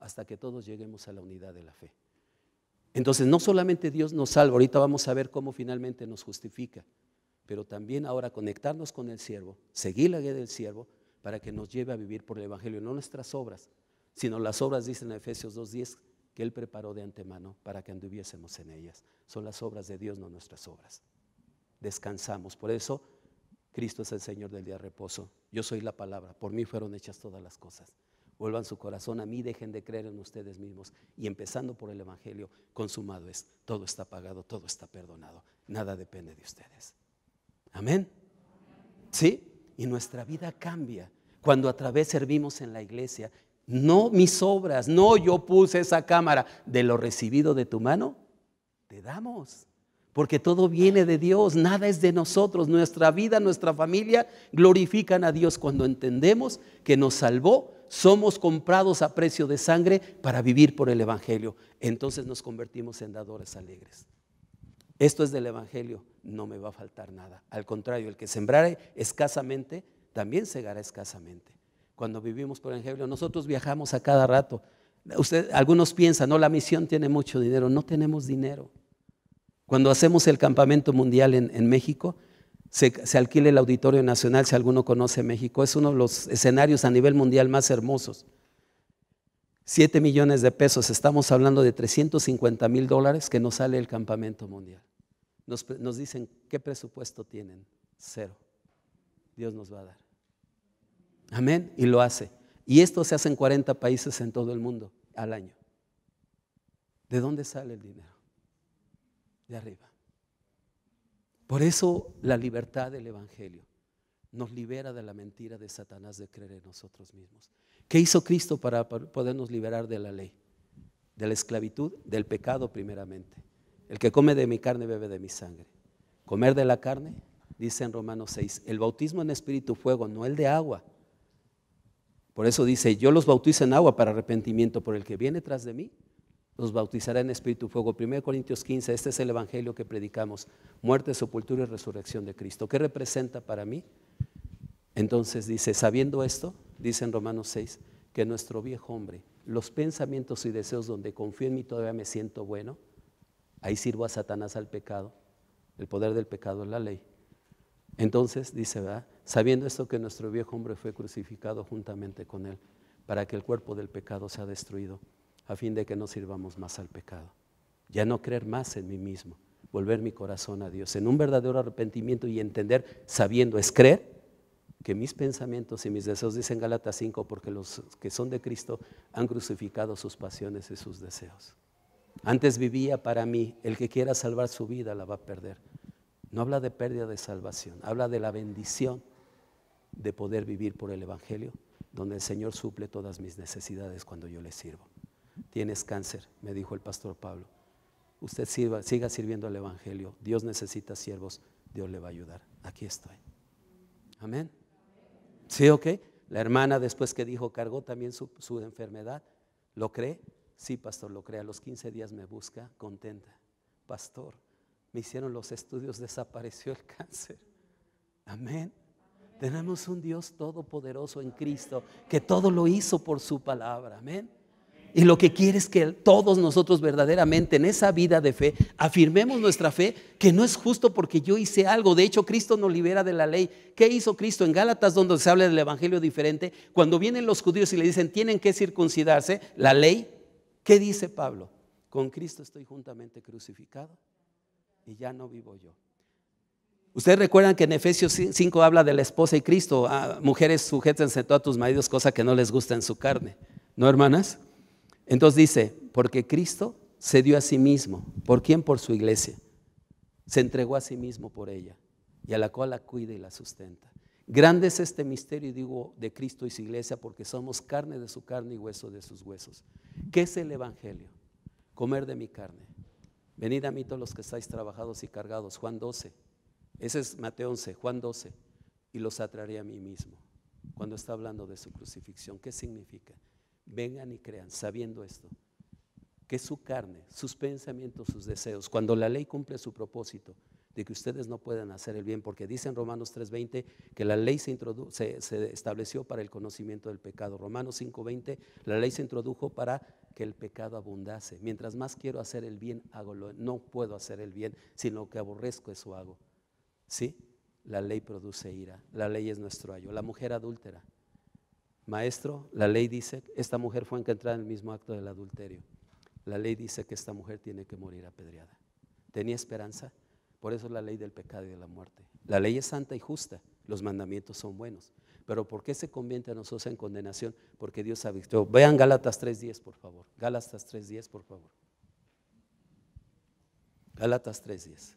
hasta que todos lleguemos a la unidad de la fe. Entonces, no solamente Dios nos salva, ahorita vamos a ver cómo finalmente nos justifica, pero también ahora conectarnos con el siervo, seguir la guía del siervo, para que nos lleve a vivir por el Evangelio, no nuestras obras, sino las obras, dicen en Efesios 2.10, que Él preparó de antemano para que anduviésemos en ellas. Son las obras de Dios, no nuestras obras. Descansamos. Por eso Cristo es el Señor del día de reposo. Yo soy la palabra. Por mí fueron hechas todas las cosas. Vuelvan su corazón a mí, dejen de creer en ustedes mismos. Y empezando por el Evangelio, consumado es. Todo está pagado, todo está perdonado. Nada depende de ustedes. Amén. ¿Sí? Y nuestra vida cambia cuando a través servimos en la iglesia no mis obras, no yo puse esa cámara, de lo recibido de tu mano, te damos. Porque todo viene de Dios, nada es de nosotros. Nuestra vida, nuestra familia glorifican a Dios cuando entendemos que nos salvó, somos comprados a precio de sangre para vivir por el Evangelio. Entonces nos convertimos en dadores alegres. Esto es del Evangelio, no me va a faltar nada. Al contrario, el que sembrare escasamente, también segará escasamente cuando vivimos por ejemplo, Nosotros viajamos a cada rato. Usted, algunos piensan, no, la misión tiene mucho dinero. No tenemos dinero. Cuando hacemos el campamento mundial en, México, se, alquile alquila el Auditorio Nacional, si alguno conoce México. Es uno de los escenarios a nivel mundial más hermosos. Siete millones de pesos, estamos hablando de 350 mil dólares que nos sale el campamento mundial. nos dicen, ¿qué presupuesto tienen? Cero. Dios nos va a dar. Amén. Y lo hace. Y esto se hace en 40 países en todo el mundo al año. ¿De dónde sale el dinero? De arriba. Por eso la libertad del Evangelio nos libera de la mentira de Satanás de creer en nosotros mismos. ¿Qué hizo Cristo para podernos liberar de la ley? De la esclavitud, del pecado primeramente. El que come de mi carne bebe de mi sangre. Comer de la carne, dice en Romanos 6, el bautismo en espíritu fuego, no el de agua por eso dice, yo los bautizo en agua para arrepentimiento, por el que viene tras de mí los bautizará en espíritu y fuego. 1 Corintios 15, este es el evangelio que predicamos, muerte, sepultura y resurrección de Cristo. ¿Qué representa para mí? Entonces dice, sabiendo esto, dice en Romanos 6, que nuestro viejo hombre, los pensamientos y deseos donde confío en mí todavía me siento bueno, ahí sirvo a Satanás al pecado, el poder del pecado es la ley. Entonces dice, ¿verdad? sabiendo esto que nuestro viejo hombre fue crucificado juntamente con él, para que el cuerpo del pecado sea destruido, a fin de que no sirvamos más al pecado. Ya no creer más en mí mismo, volver mi corazón a Dios, en un verdadero arrepentimiento y entender, sabiendo, es creer que mis pensamientos y mis deseos, dicen Galatas 5, porque los que son de Cristo han crucificado sus pasiones y sus deseos. Antes vivía para mí, el que quiera salvar su vida la va a perder. No habla de pérdida de salvación, habla de la bendición de poder vivir por el Evangelio, donde el Señor suple todas mis necesidades cuando yo le sirvo. Tienes cáncer, me dijo el pastor Pablo. Usted sirva, siga sirviendo al Evangelio. Dios necesita siervos, Dios le va a ayudar. Aquí estoy. Amén. ¿Sí ok? La hermana después que dijo cargó también su, su enfermedad, ¿lo cree? Sí, pastor, lo cree. A los 15 días me busca, contenta. Pastor, me hicieron los estudios, desapareció el cáncer. Amén. Tenemos un Dios todopoderoso en Cristo que todo lo hizo por su palabra. Amén. Y lo que quiere es que todos nosotros verdaderamente en esa vida de fe afirmemos nuestra fe, que no es justo porque yo hice algo. De hecho, Cristo nos libera de la ley. ¿Qué hizo Cristo en Gálatas donde se habla del Evangelio diferente? Cuando vienen los judíos y le dicen, tienen que circuncidarse, la ley, ¿qué dice Pablo? Con Cristo estoy juntamente crucificado y ya no vivo yo, Ustedes recuerdan que en Efesios 5 habla de la esposa y Cristo, ah, mujeres sujétense a tus maridos, cosa que no les gusta en su carne, ¿no hermanas? Entonces dice, porque Cristo se dio a sí mismo, ¿por quién? Por su iglesia, se entregó a sí mismo por ella y a la cual la cuida y la sustenta. Grande es este misterio, digo, de Cristo y su iglesia, porque somos carne de su carne y hueso de sus huesos. ¿Qué es el Evangelio? Comer de mi carne. Venid a mí todos los que estáis trabajados y cargados, Juan 12. Ese es Mateo 11, Juan 12. Y los atraeré a mí mismo. Cuando está hablando de su crucifixión, ¿qué significa? Vengan y crean, sabiendo esto, que su carne, sus pensamientos, sus deseos, cuando la ley cumple su propósito, de que ustedes no puedan hacer el bien, porque dice en Romanos 3:20 que la ley se, estableció para el conocimiento del pecado. Romanos 5:20, la ley se introdujo para que el pecado abundase. Mientras más quiero hacer el bien, hago lo, no puedo hacer el bien, sino que aborrezco eso hago. ¿Sí? La ley produce ira, la ley es nuestro ayo. La mujer adúltera, maestro, la ley dice, esta mujer fue encontrada en el mismo acto del adulterio. La ley dice que esta mujer tiene que morir apedreada. ¿Tenía esperanza? Por eso es la ley del pecado y de la muerte. La ley es santa y justa, los mandamientos son buenos. Pero ¿por qué se convierte a nosotros en condenación? Porque Dios ha visto. Vean Gálatas 3.10, por favor. Gálatas 3.10, por favor. Gálatas 3.10.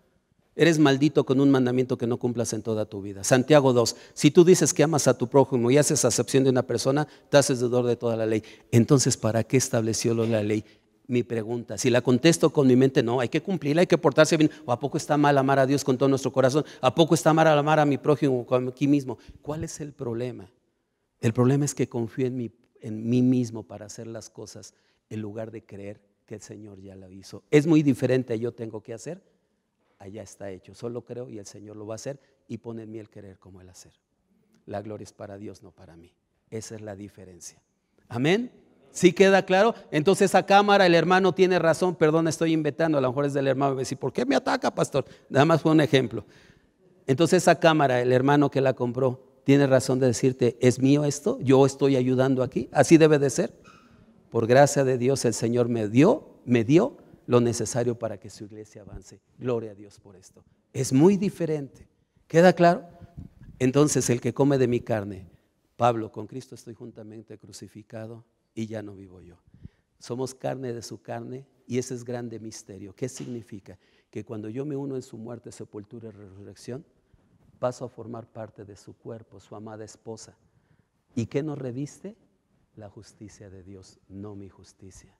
Eres maldito con un mandamiento que no cumplas en toda tu vida. Santiago 2. Si tú dices que amas a tu prójimo y haces acepción de una persona, te haces deudor de toda la ley. Entonces, ¿para qué estableció la ley? Mi pregunta. Si la contesto con mi mente, no, hay que cumplirla, hay que portarse bien. ¿O a poco está mal amar a Dios con todo nuestro corazón? ¿A poco está mal amar a mi prójimo aquí mismo? ¿Cuál es el problema? El problema es que confío en mí, mismo para hacer las cosas en lugar de creer que el Señor ya lo hizo. Es muy diferente, yo tengo que hacer allá está hecho. Solo creo y el Señor lo va a hacer y pone en el querer como el hacer. La gloria es para Dios, no para mí. Esa es la diferencia. Amén. ¿Sí queda claro? Entonces esa cámara el hermano tiene razón, perdón, estoy inventando, a lo mejor es del hermano, me ¿por qué me ataca, pastor? Nada más fue un ejemplo. Entonces esa cámara el hermano que la compró tiene razón de decirte, ¿es mío esto? ¿Yo estoy ayudando aquí? ¿Así debe de ser? Por gracia de Dios el Señor me dio, me dio lo necesario para que su iglesia avance. Gloria a Dios por esto. Es muy diferente. ¿Queda claro? Entonces el que come de mi carne, Pablo, con Cristo estoy juntamente crucificado y ya no vivo yo. Somos carne de su carne y ese es grande misterio. ¿Qué significa? Que cuando yo me uno en su muerte, sepultura y resurrección, paso a formar parte de su cuerpo, su amada esposa. ¿Y qué nos reviste? La justicia de Dios, no mi justicia.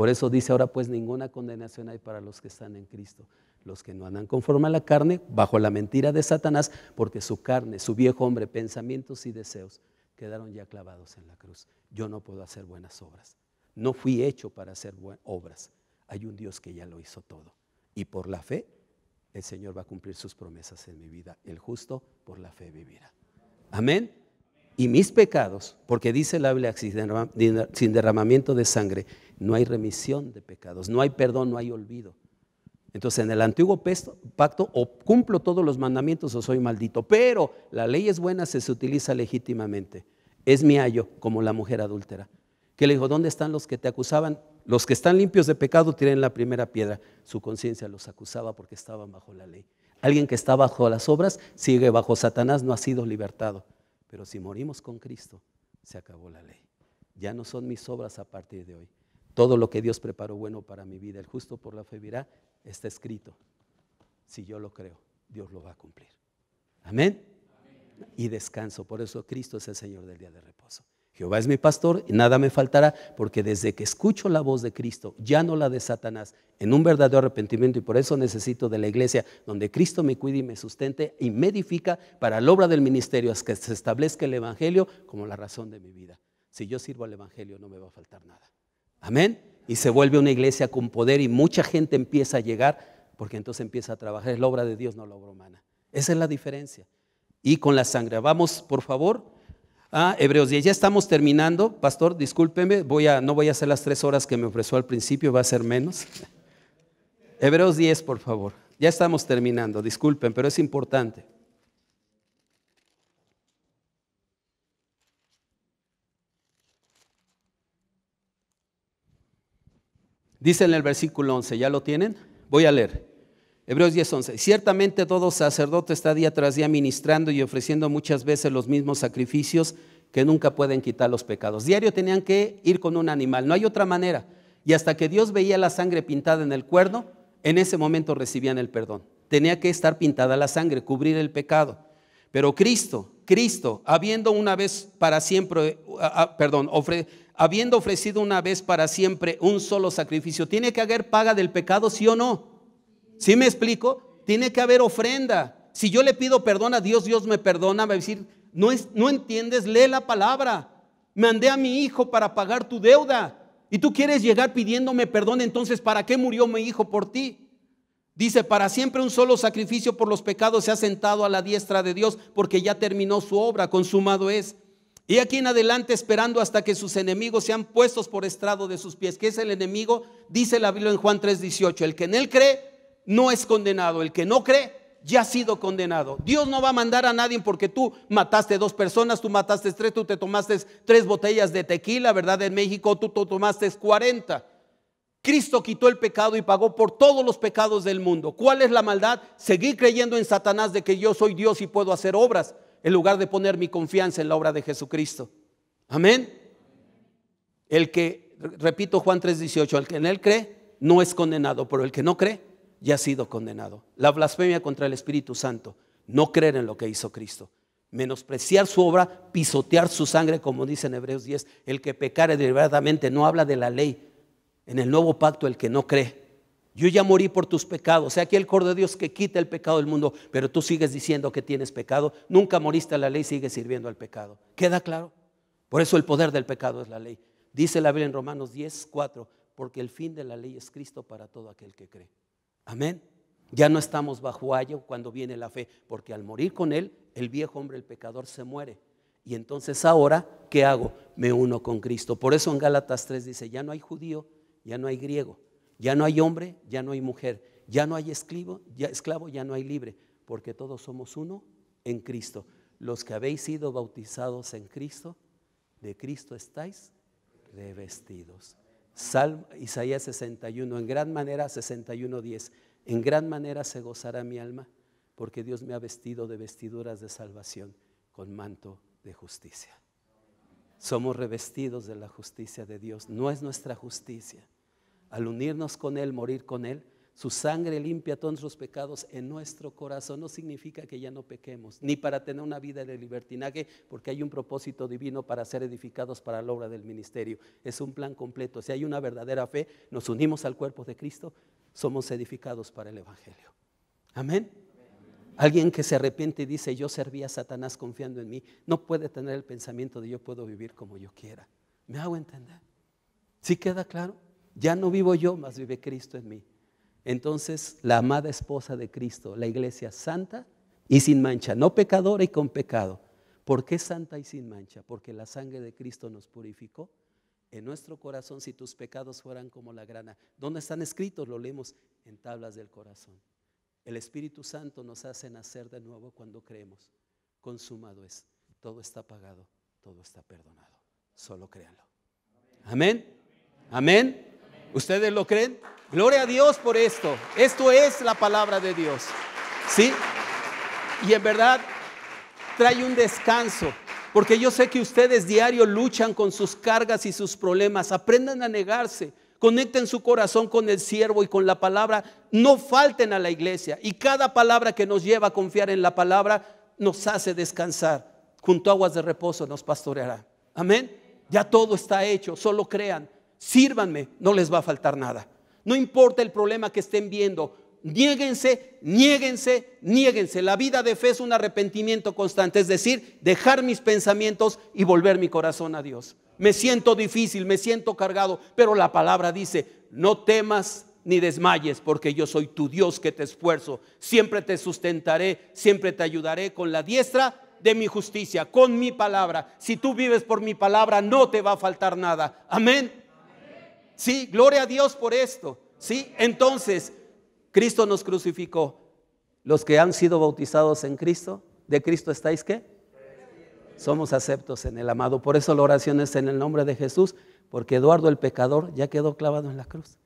Por eso dice ahora pues ninguna condenación hay para los que están en Cristo, los que no andan conforme a la carne, bajo la mentira de Satanás, porque su carne, su viejo hombre, pensamientos y deseos quedaron ya clavados en la cruz. Yo no puedo hacer buenas obras. No fui hecho para hacer obras. Hay un Dios que ya lo hizo todo. Y por la fe, el Señor va a cumplir sus promesas en mi vida. El justo por la fe vivirá. Amén y mis pecados, porque dice el Biblia, sin derramamiento de sangre no hay remisión de pecados, no hay perdón, no hay olvido. Entonces en el antiguo pacto o cumplo todos los mandamientos o soy maldito, pero la ley es buena si se utiliza legítimamente. Es mi ayo como la mujer adúltera, que le dijo, ¿dónde están los que te acusaban? Los que están limpios de pecado tienen la primera piedra. Su conciencia los acusaba porque estaban bajo la ley. Alguien que está bajo las obras sigue bajo Satanás, no ha sido libertado. Pero si morimos con Cristo, se acabó la ley. Ya no son mis obras a partir de hoy. Todo lo que Dios preparó bueno para mi vida, el justo por la fe virá, está escrito. Si yo lo creo, Dios lo va a cumplir. Amén. Amén. Y descanso. Por eso Cristo es el Señor del día de reposo. Jehová es mi pastor y nada me faltará, porque desde que escucho la voz de Cristo, ya no la de Satanás, en un verdadero arrepentimiento, y por eso necesito de la iglesia, donde Cristo me cuide y me sustente y me edifica para la obra del ministerio, hasta que se establezca el Evangelio como la razón de mi vida. Si yo sirvo al Evangelio, no me va a faltar nada. Amén. Y se vuelve una iglesia con poder y mucha gente empieza a llegar, porque entonces empieza a trabajar. Es la obra de Dios, no la obra humana. Esa es la diferencia. Y con la sangre, vamos, por favor Ah, Hebreos 10. Ya estamos terminando, pastor, discúlpeme, voy a, no voy a hacer las tres horas que me ofreció al principio, va a ser menos. Hebreos 10, por favor. Ya estamos terminando, disculpen, pero es importante. Dice en el versículo 11, ¿ya lo tienen? Voy a leer. Hebreos 10:11. Ciertamente todo sacerdote está día tras día ministrando y ofreciendo muchas veces los mismos sacrificios que nunca pueden quitar los pecados. Diario tenían que ir con un animal, no hay otra manera. Y hasta que Dios veía la sangre pintada en el cuerno, en ese momento recibían el perdón. Tenía que estar pintada la sangre, cubrir el pecado. Pero Cristo, Cristo, habiendo una vez para siempre, ah, ah, perdón, habiendo ofrecido una vez para siempre un solo sacrificio, ¿tiene que haber paga del pecado, sí o no? si me explico? Tiene que haber ofrenda. Si yo le pido perdón a Dios, Dios me perdona, va a decir, no, es, no entiendes, lee la palabra. Mandé a mi hijo para pagar tu deuda. Y tú quieres llegar pidiéndome perdón, entonces ¿para qué murió mi hijo por ti? Dice, para siempre un solo sacrificio por los pecados se ha sentado a la diestra de Dios porque ya terminó su obra, consumado es. Y aquí en adelante esperando hasta que sus enemigos sean puestos por estrado de sus pies, que es el enemigo, dice la Biblia en Juan 3:18, el que en él cree no es condenado. El que no cree ya ha sido condenado. Dios no va a mandar a nadie porque tú mataste dos personas, tú mataste tres, tú te tomaste tres botellas de tequila, ¿verdad? En México tú tomaste 40. Cristo quitó el pecado y pagó por todos los pecados del mundo. ¿Cuál es la maldad? Seguir creyendo en Satanás de que yo soy Dios y puedo hacer obras, en lugar de poner mi confianza en la obra de Jesucristo. Amén. El que, repito Juan 3:18, el que en él cree no es condenado, pero el que no cree ya ha sido condenado. La blasfemia contra el Espíritu Santo, no creer en lo que hizo Cristo, menospreciar su obra, pisotear su sangre, como dice en Hebreos 10, el que pecare deliberadamente, no habla de la ley, en el nuevo pacto el que no cree. Yo ya morí por tus pecados, sea, aquí el Cordero de Dios que quita el pecado del mundo, pero tú sigues diciendo que tienes pecado, nunca moriste a la ley, sigues sirviendo al pecado. ¿Queda claro? Por eso el poder del pecado es la ley. Dice la Biblia en Romanos 10, 4, porque el fin de la ley es Cristo para todo aquel que cree. Amén. Ya no estamos bajo ayo cuando viene la fe, porque al morir con Él, el viejo hombre, el pecador, se muere. Y entonces ahora, ¿qué hago? Me uno con Cristo. Por eso en Gálatas 3 dice, ya no hay judío, ya no hay griego, ya no hay hombre, ya no hay mujer, ya no hay esclavo, ya, esclavo, ya no hay libre, porque todos somos uno en Cristo. Los que habéis sido bautizados en Cristo, de Cristo estáis revestidos. Salmo, Isaías 61, en gran manera 61, 10. En gran manera se gozará mi alma, porque Dios me ha vestido de vestiduras de salvación con manto de justicia. Somos revestidos de la justicia de Dios, no es nuestra justicia. Al unirnos con Él, morir con Él, su sangre limpia todos los pecados en nuestro corazón. No significa que ya no pequemos, ni para tener una vida de libertinaje, porque hay un propósito divino para ser edificados para la obra del ministerio. Es un plan completo. Si hay una verdadera fe, nos unimos al cuerpo de Cristo, somos edificados para el Evangelio. Amén. Alguien que se arrepiente y dice, yo serví a Satanás confiando en mí, no puede tener el pensamiento de yo puedo vivir como yo quiera. ¿Me hago entender? ¿Sí queda claro? Ya no vivo yo, más vive Cristo en mí. Entonces, la amada esposa de Cristo, la iglesia santa y sin mancha, no pecadora y con pecado. ¿Por qué santa y sin mancha? Porque la sangre de Cristo nos purificó. En nuestro corazón, si tus pecados fueran como la grana, ¿dónde están escritos? Lo leemos en tablas del corazón. El Espíritu Santo nos hace nacer de nuevo cuando creemos. Consumado es. Todo está pagado, todo está perdonado. Solo créanlo. Amén. Amén. ¿Ustedes lo creen? Gloria a Dios por esto. Esto es la palabra de Dios. ¿Sí? Y en verdad trae un descanso. Porque yo sé que ustedes diario luchan con sus cargas y sus problemas. Aprendan a negarse. Conecten su corazón con el siervo y con la palabra. No falten a la iglesia. Y cada palabra que nos lleva a confiar en la palabra nos hace descansar. Junto a aguas de reposo nos pastoreará. Amén. Ya todo está hecho. Solo crean sírvanme, no les va a faltar nada. No importa el problema que estén viendo, niéguense, niéguense, niéguense. La vida de fe es un arrepentimiento constante, es decir, dejar mis pensamientos y volver mi corazón a Dios. Me siento difícil, me siento cargado, pero la palabra dice, no temas ni desmayes, porque yo soy tu Dios que te esfuerzo. Siempre te sustentaré, siempre te ayudaré con la diestra de mi justicia, con mi palabra. Si tú vives por mi palabra, no te va a faltar nada. Amén. Sí, gloria a Dios por esto. Sí, entonces Cristo nos crucificó. Los que han sido bautizados en Cristo, de Cristo estáis qué? Somos aceptos en el amado. Por eso la oración es en el nombre de Jesús, porque Eduardo el pecador ya quedó clavado en la cruz.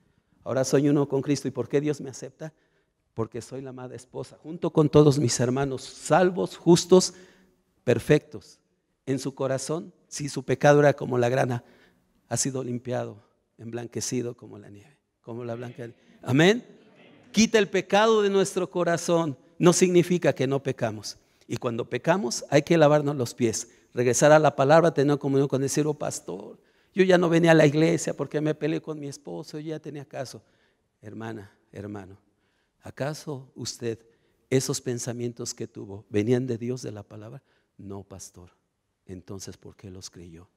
Ahora soy uno con Cristo. ¿Y por qué Dios me acepta? Porque soy la amada esposa, junto con todos mis hermanos, salvos, justos, perfectos. En su corazón, si su pecado era como la grana, ha sido limpiado emblanquecido como la nieve, como la blanca. Amén. Quita el pecado de nuestro corazón. No significa que no pecamos. Y cuando pecamos hay que lavarnos los pies, regresar a la palabra, tener comunión con el cielo pastor. Yo ya no venía a la iglesia porque me peleé con mi esposo, yo ya tenía caso. Hermana, hermano, ¿acaso usted esos pensamientos que tuvo venían de Dios, de la palabra? No, pastor. Entonces, ¿por qué los creyó?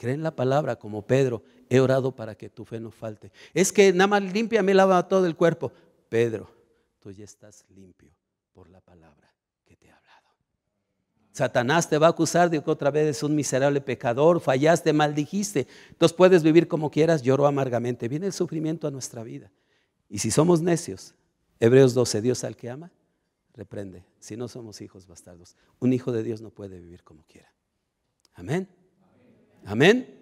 Cree en la palabra como Pedro. He orado para que tu fe no falte. Es que nada más limpia, me lava todo el cuerpo. Pedro, tú ya estás limpio por la palabra que te ha hablado. Satanás te va a acusar de que otra vez es un miserable pecador, fallaste, maldijiste. Entonces puedes vivir como quieras, lloro amargamente. Viene el sufrimiento a nuestra vida. Y si somos necios, Hebreos 12, Dios al que ama, reprende. Si no somos hijos bastardos, un hijo de Dios no puede vivir como quiera. Amén. Amén.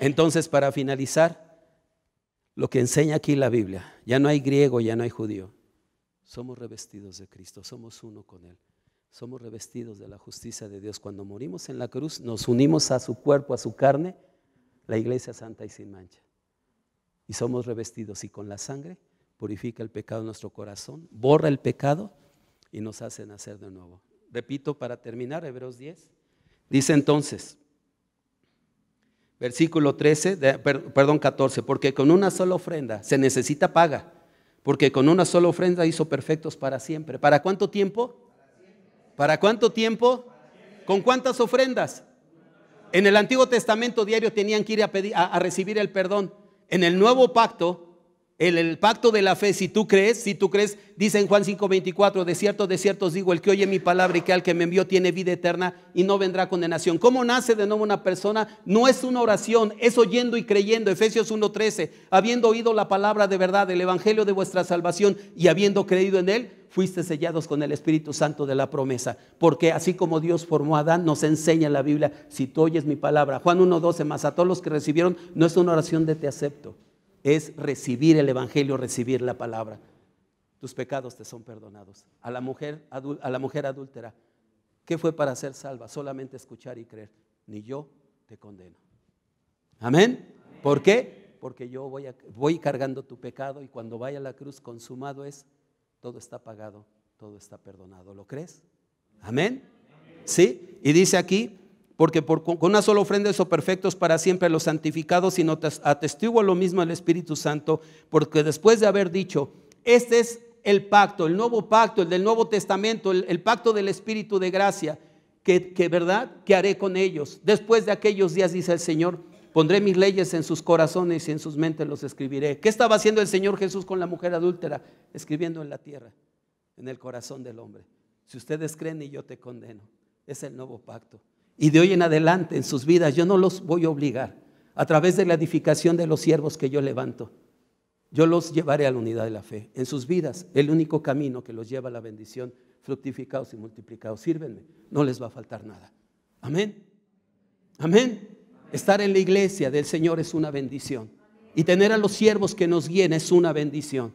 Entonces, para finalizar, lo que enseña aquí la Biblia, ya no hay griego, ya no hay judío. Somos revestidos de Cristo, somos uno con Él. Somos revestidos de la justicia de Dios. Cuando morimos en la cruz, nos unimos a su cuerpo, a su carne, la iglesia santa y sin mancha. Y somos revestidos y con la sangre purifica el pecado en nuestro corazón, borra el pecado y nos hace nacer de nuevo. Repito para terminar, Hebreos 10. Dice entonces, versículo 13, perdón 14, porque con una sola ofrenda se necesita paga, porque con una sola ofrenda hizo perfectos para siempre. ¿Para cuánto tiempo? ¿Para cuánto tiempo? ¿Con cuántas ofrendas? En el Antiguo Testamento diario tenían que ir a, pedir, a recibir el perdón. En el Nuevo Pacto el, pacto de la fe, si tú crees, si tú crees, dice en Juan 5:24, de cierto, de cierto os digo, el que oye mi palabra y que al que me envió tiene vida eterna y no vendrá condenación. ¿Cómo nace de nuevo una persona? No es una oración, es oyendo y creyendo. Efesios 1:13, habiendo oído la palabra de verdad, el evangelio de vuestra salvación y habiendo creído en él, fuiste sellados con el Espíritu Santo de la promesa. Porque así como Dios formó a Adán, nos enseña en la Biblia, si tú oyes mi palabra. Juan 1.12, más a todos los que recibieron, no es una oración de te acepto, es recibir el Evangelio, recibir la palabra. Tus pecados te son perdonados. A la mujer, a la mujer adúltera, ¿qué fue para ser salva? Solamente escuchar y creer. Ni yo te condeno. Amén. ¿Por qué? Porque yo voy, voy cargando tu pecado y cuando vaya a la cruz consumado es, todo está pagado, todo está perdonado. ¿Lo crees? Amén. ¿Sí? Y dice aquí, porque con una sola ofrenda hizo perfectos para siempre los santificados, sino atestiguo lo mismo al Espíritu Santo, porque después de haber dicho, este es el pacto, el nuevo pacto, el del Nuevo Testamento, el, pacto del Espíritu de gracia, que, que verdad, que haré con ellos. Después de aquellos días, dice el Señor, pondré mis leyes en sus corazones y en sus mentes los escribiré. ¿Qué estaba haciendo el Señor Jesús con la mujer adúltera? Escribiendo en la tierra, en el corazón del hombre. Si ustedes creen y yo te condeno, es el nuevo pacto. Y de hoy en adelante en sus vidas yo no los voy a obligar a través de la edificación de los siervos que yo levanto. Yo los llevaré a la unidad de la fe. En sus vidas, el único camino que los lleva a la bendición, fructificados y multiplicados. Sírvenme, no les va a faltar nada. Amén. Amén. Estar en la iglesia del Señor es una bendición. Y tener a los siervos que nos guíen es una bendición.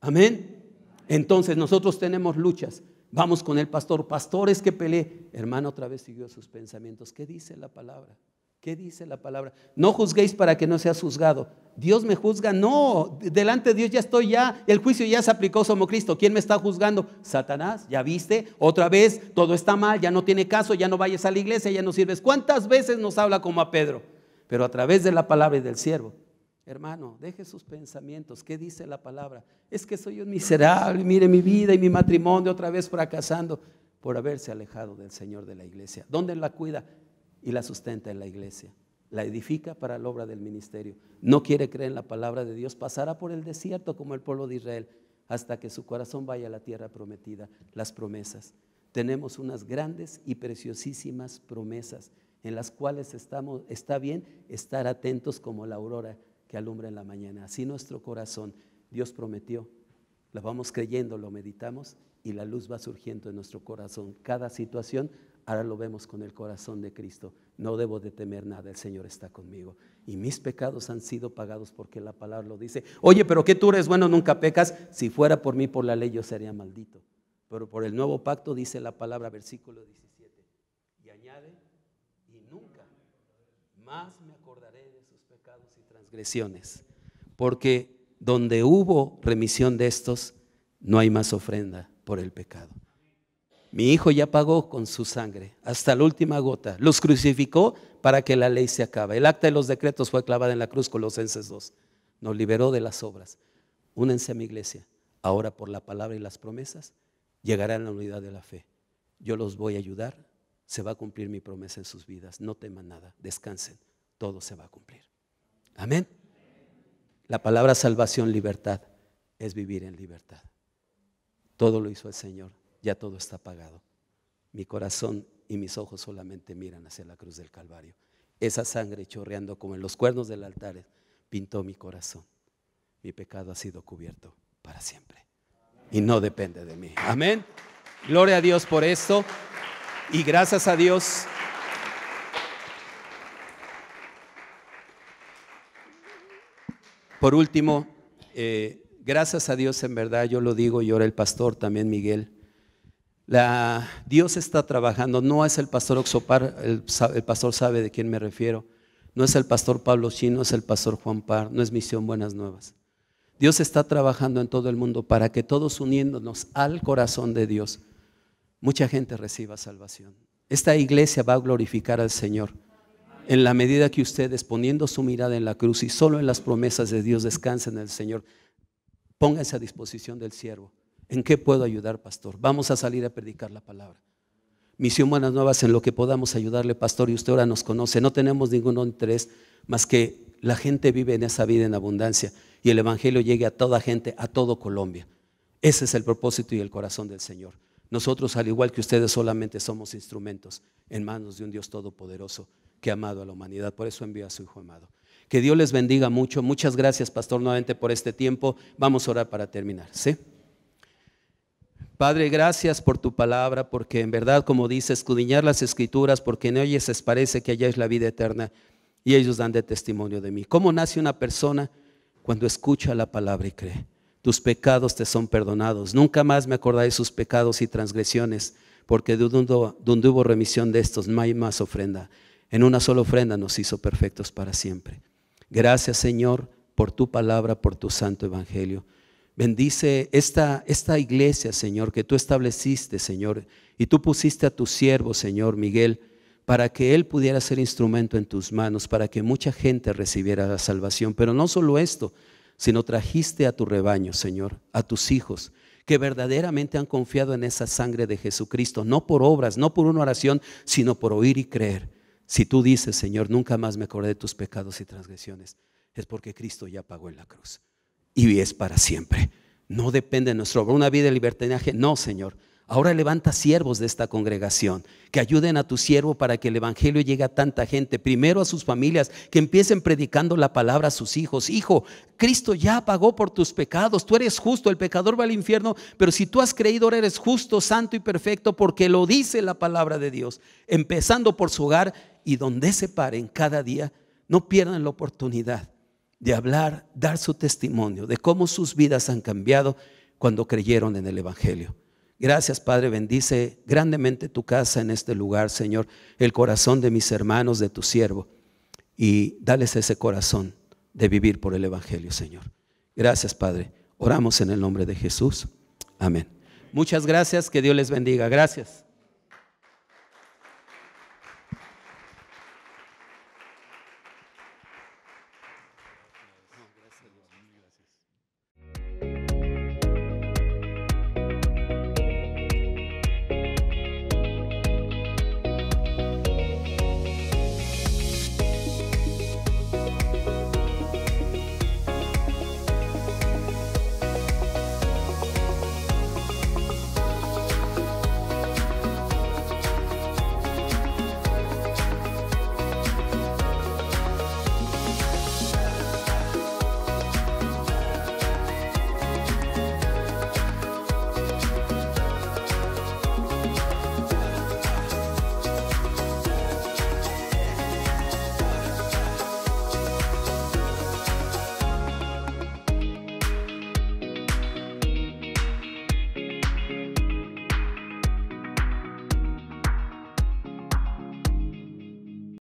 Amén. Entonces nosotros tenemos luchas, Vamos con el pastor, pastores que peleé. Hermano otra vez siguió sus pensamientos. ¿Qué dice la palabra? ¿Qué dice la palabra? No juzguéis para que no seas juzgado. Dios me juzga. No, delante de Dios ya estoy ya. El juicio ya se aplicó somos Cristo. ¿Quién me está juzgando? Satanás. ¿Ya viste? Otra vez, todo está mal, ya no tiene caso, ya no vayas a la iglesia, ya no sirves. ¿Cuántas veces nos habla como a Pedro? Pero a través de la palabra y del siervo. Hermano, deje sus pensamientos. ¿Qué dice la palabra? Es que soy un miserable. Mire mi vida y mi matrimonio otra vez fracasando por haberse alejado del Señor de la iglesia. ¿Dónde la cuida? Y la sustenta en la iglesia. La edifica para la obra del ministerio. No quiere creer en la palabra de Dios. Pasará por el desierto como el pueblo de Israel hasta que su corazón vaya a la tierra prometida, las promesas. Tenemos unas grandes y preciosísimas promesas en las cuales estamos, está bien estar atentos como la aurora que alumbra en la mañana. Así nuestro corazón, Dios prometió, la vamos creyendo, lo meditamos y la luz va surgiendo en nuestro corazón. Cada situación ahora lo vemos con el corazón de Cristo. No debo de temer nada, el Señor está conmigo. Y mis pecados han sido pagados porque la palabra lo dice. Oye, pero que tú eres bueno, nunca pecas. Si fuera por mí, por la ley, yo sería maldito. Pero por el nuevo pacto dice la palabra, versículo 17. Y añade, y nunca más me porque donde hubo remisión de estos, no hay más ofrenda por el pecado. Mi hijo ya pagó con su sangre hasta la última gota. Los crucificó para que la ley se acabe. El acta de los decretos fue clavada en la cruz, Colosenses 2. Nos liberó de las obras. Únense a mi iglesia. Ahora por la palabra y las promesas llegarán a la unidad de la fe. Yo los voy a ayudar. Se va a cumplir mi promesa en sus vidas. No teman nada. Descansen. Todo se va a cumplir. Amén. La palabra salvación, libertad, es vivir en libertad. Todo lo hizo el Señor, ya todo está pagado. Mi corazón y mis ojos solamente miran hacia la cruz del Calvario. Esa sangre chorreando como en los cuernos del altar pintó mi corazón. Mi pecado ha sido cubierto para siempre. Y no depende de mí. Amén. Gloria a Dios por esto. Y gracias a Dios Por último, eh, gracias a Dios, en verdad, yo lo digo y ahora el pastor también, Miguel. Dios está trabajando, no es el pastor Oxopar, el, el, pastor sabe de quién me refiero, no es el pastor Pablo Chino, es el pastor Juan Par, no es Misión Buenas Nuevas. Dios está trabajando en todo el mundo para que todos uniéndonos al corazón de Dios, mucha gente reciba salvación. Esta iglesia va a glorificar al Señor. En la medida que ustedes, poniendo su mirada en la cruz y solo en las promesas de Dios, descansen en el Señor, pónganse a disposición del siervo. ¿En qué puedo ayudar, pastor? Vamos a salir a predicar la palabra. Misión Buenas Nuevas, en lo que podamos ayudarle, pastor, y usted ahora nos conoce. No tenemos ningún interés más que la gente vive en esa vida en abundancia y el Evangelio llegue a toda gente, a todo Colombia. Ese es el propósito y el corazón del Señor. Nosotros, al igual que ustedes, solamente somos instrumentos en manos de un Dios todopoderoso que ha amado a la humanidad. Por eso envió a su Hijo amado. Que Dios les bendiga mucho. Muchas gracias, Pastor, nuevamente por este tiempo. Vamos a orar para terminar. Padre, gracias por tu palabra, porque en verdad, como dice, escudiñar las escrituras, porque en ellas se parece que allá es la vida eterna y ellos dan de testimonio de mí. ¿Cómo nace una persona cuando escucha la palabra y cree? Tus pecados te son perdonados. Nunca más me acordaré de sus pecados y transgresiones, porque donde hubo remisión de estos, no hay más ofrenda. En una sola ofrenda nos hizo perfectos para siempre. Gracias Señor por tu palabra, por tu santo evangelio. Bendice esta, esta iglesia, Señor, que tú estableciste, Señor, y tú pusiste a tu siervo, Señor Miguel, para que él pudiera ser instrumento en tus manos, para que mucha gente recibiera la salvación. Pero no solo esto, sino trajiste a tu rebaño, Señor, a tus hijos, que verdaderamente han confiado en esa sangre de Jesucristo, no por obras, no por una oración, sino por oír y creer. Si tú dices, Señor, nunca más me acordé de tus pecados y transgresiones, es porque Cristo ya pagó en la cruz. Y es para siempre. No depende de nuestro obra. Una vida de libertinaje, no, Señor. Ahora levanta siervos de esta congregación que ayuden a tu siervo para que el Evangelio llegue a tanta gente, primero a sus familias, que empiecen predicando la palabra a sus hijos. Hijo, Cristo ya pagó por tus pecados, tú eres justo, el pecador va al infierno, pero si tú has creído ahora eres justo, santo y perfecto, porque lo dice la palabra de Dios, empezando por su hogar y donde se paren cada día, no pierdan la oportunidad de hablar, dar su testimonio de cómo sus vidas han cambiado cuando creyeron en el Evangelio. Gracias, Padre, bendice grandemente tu casa en este lugar, Señor, el corazón de mis hermanos, de tu siervo, y dales ese corazón de vivir por el Evangelio, Señor. Gracias, Padre. Oramos en el nombre de Jesús. Amén. Muchas gracias, que Dios les bendiga. Gracias.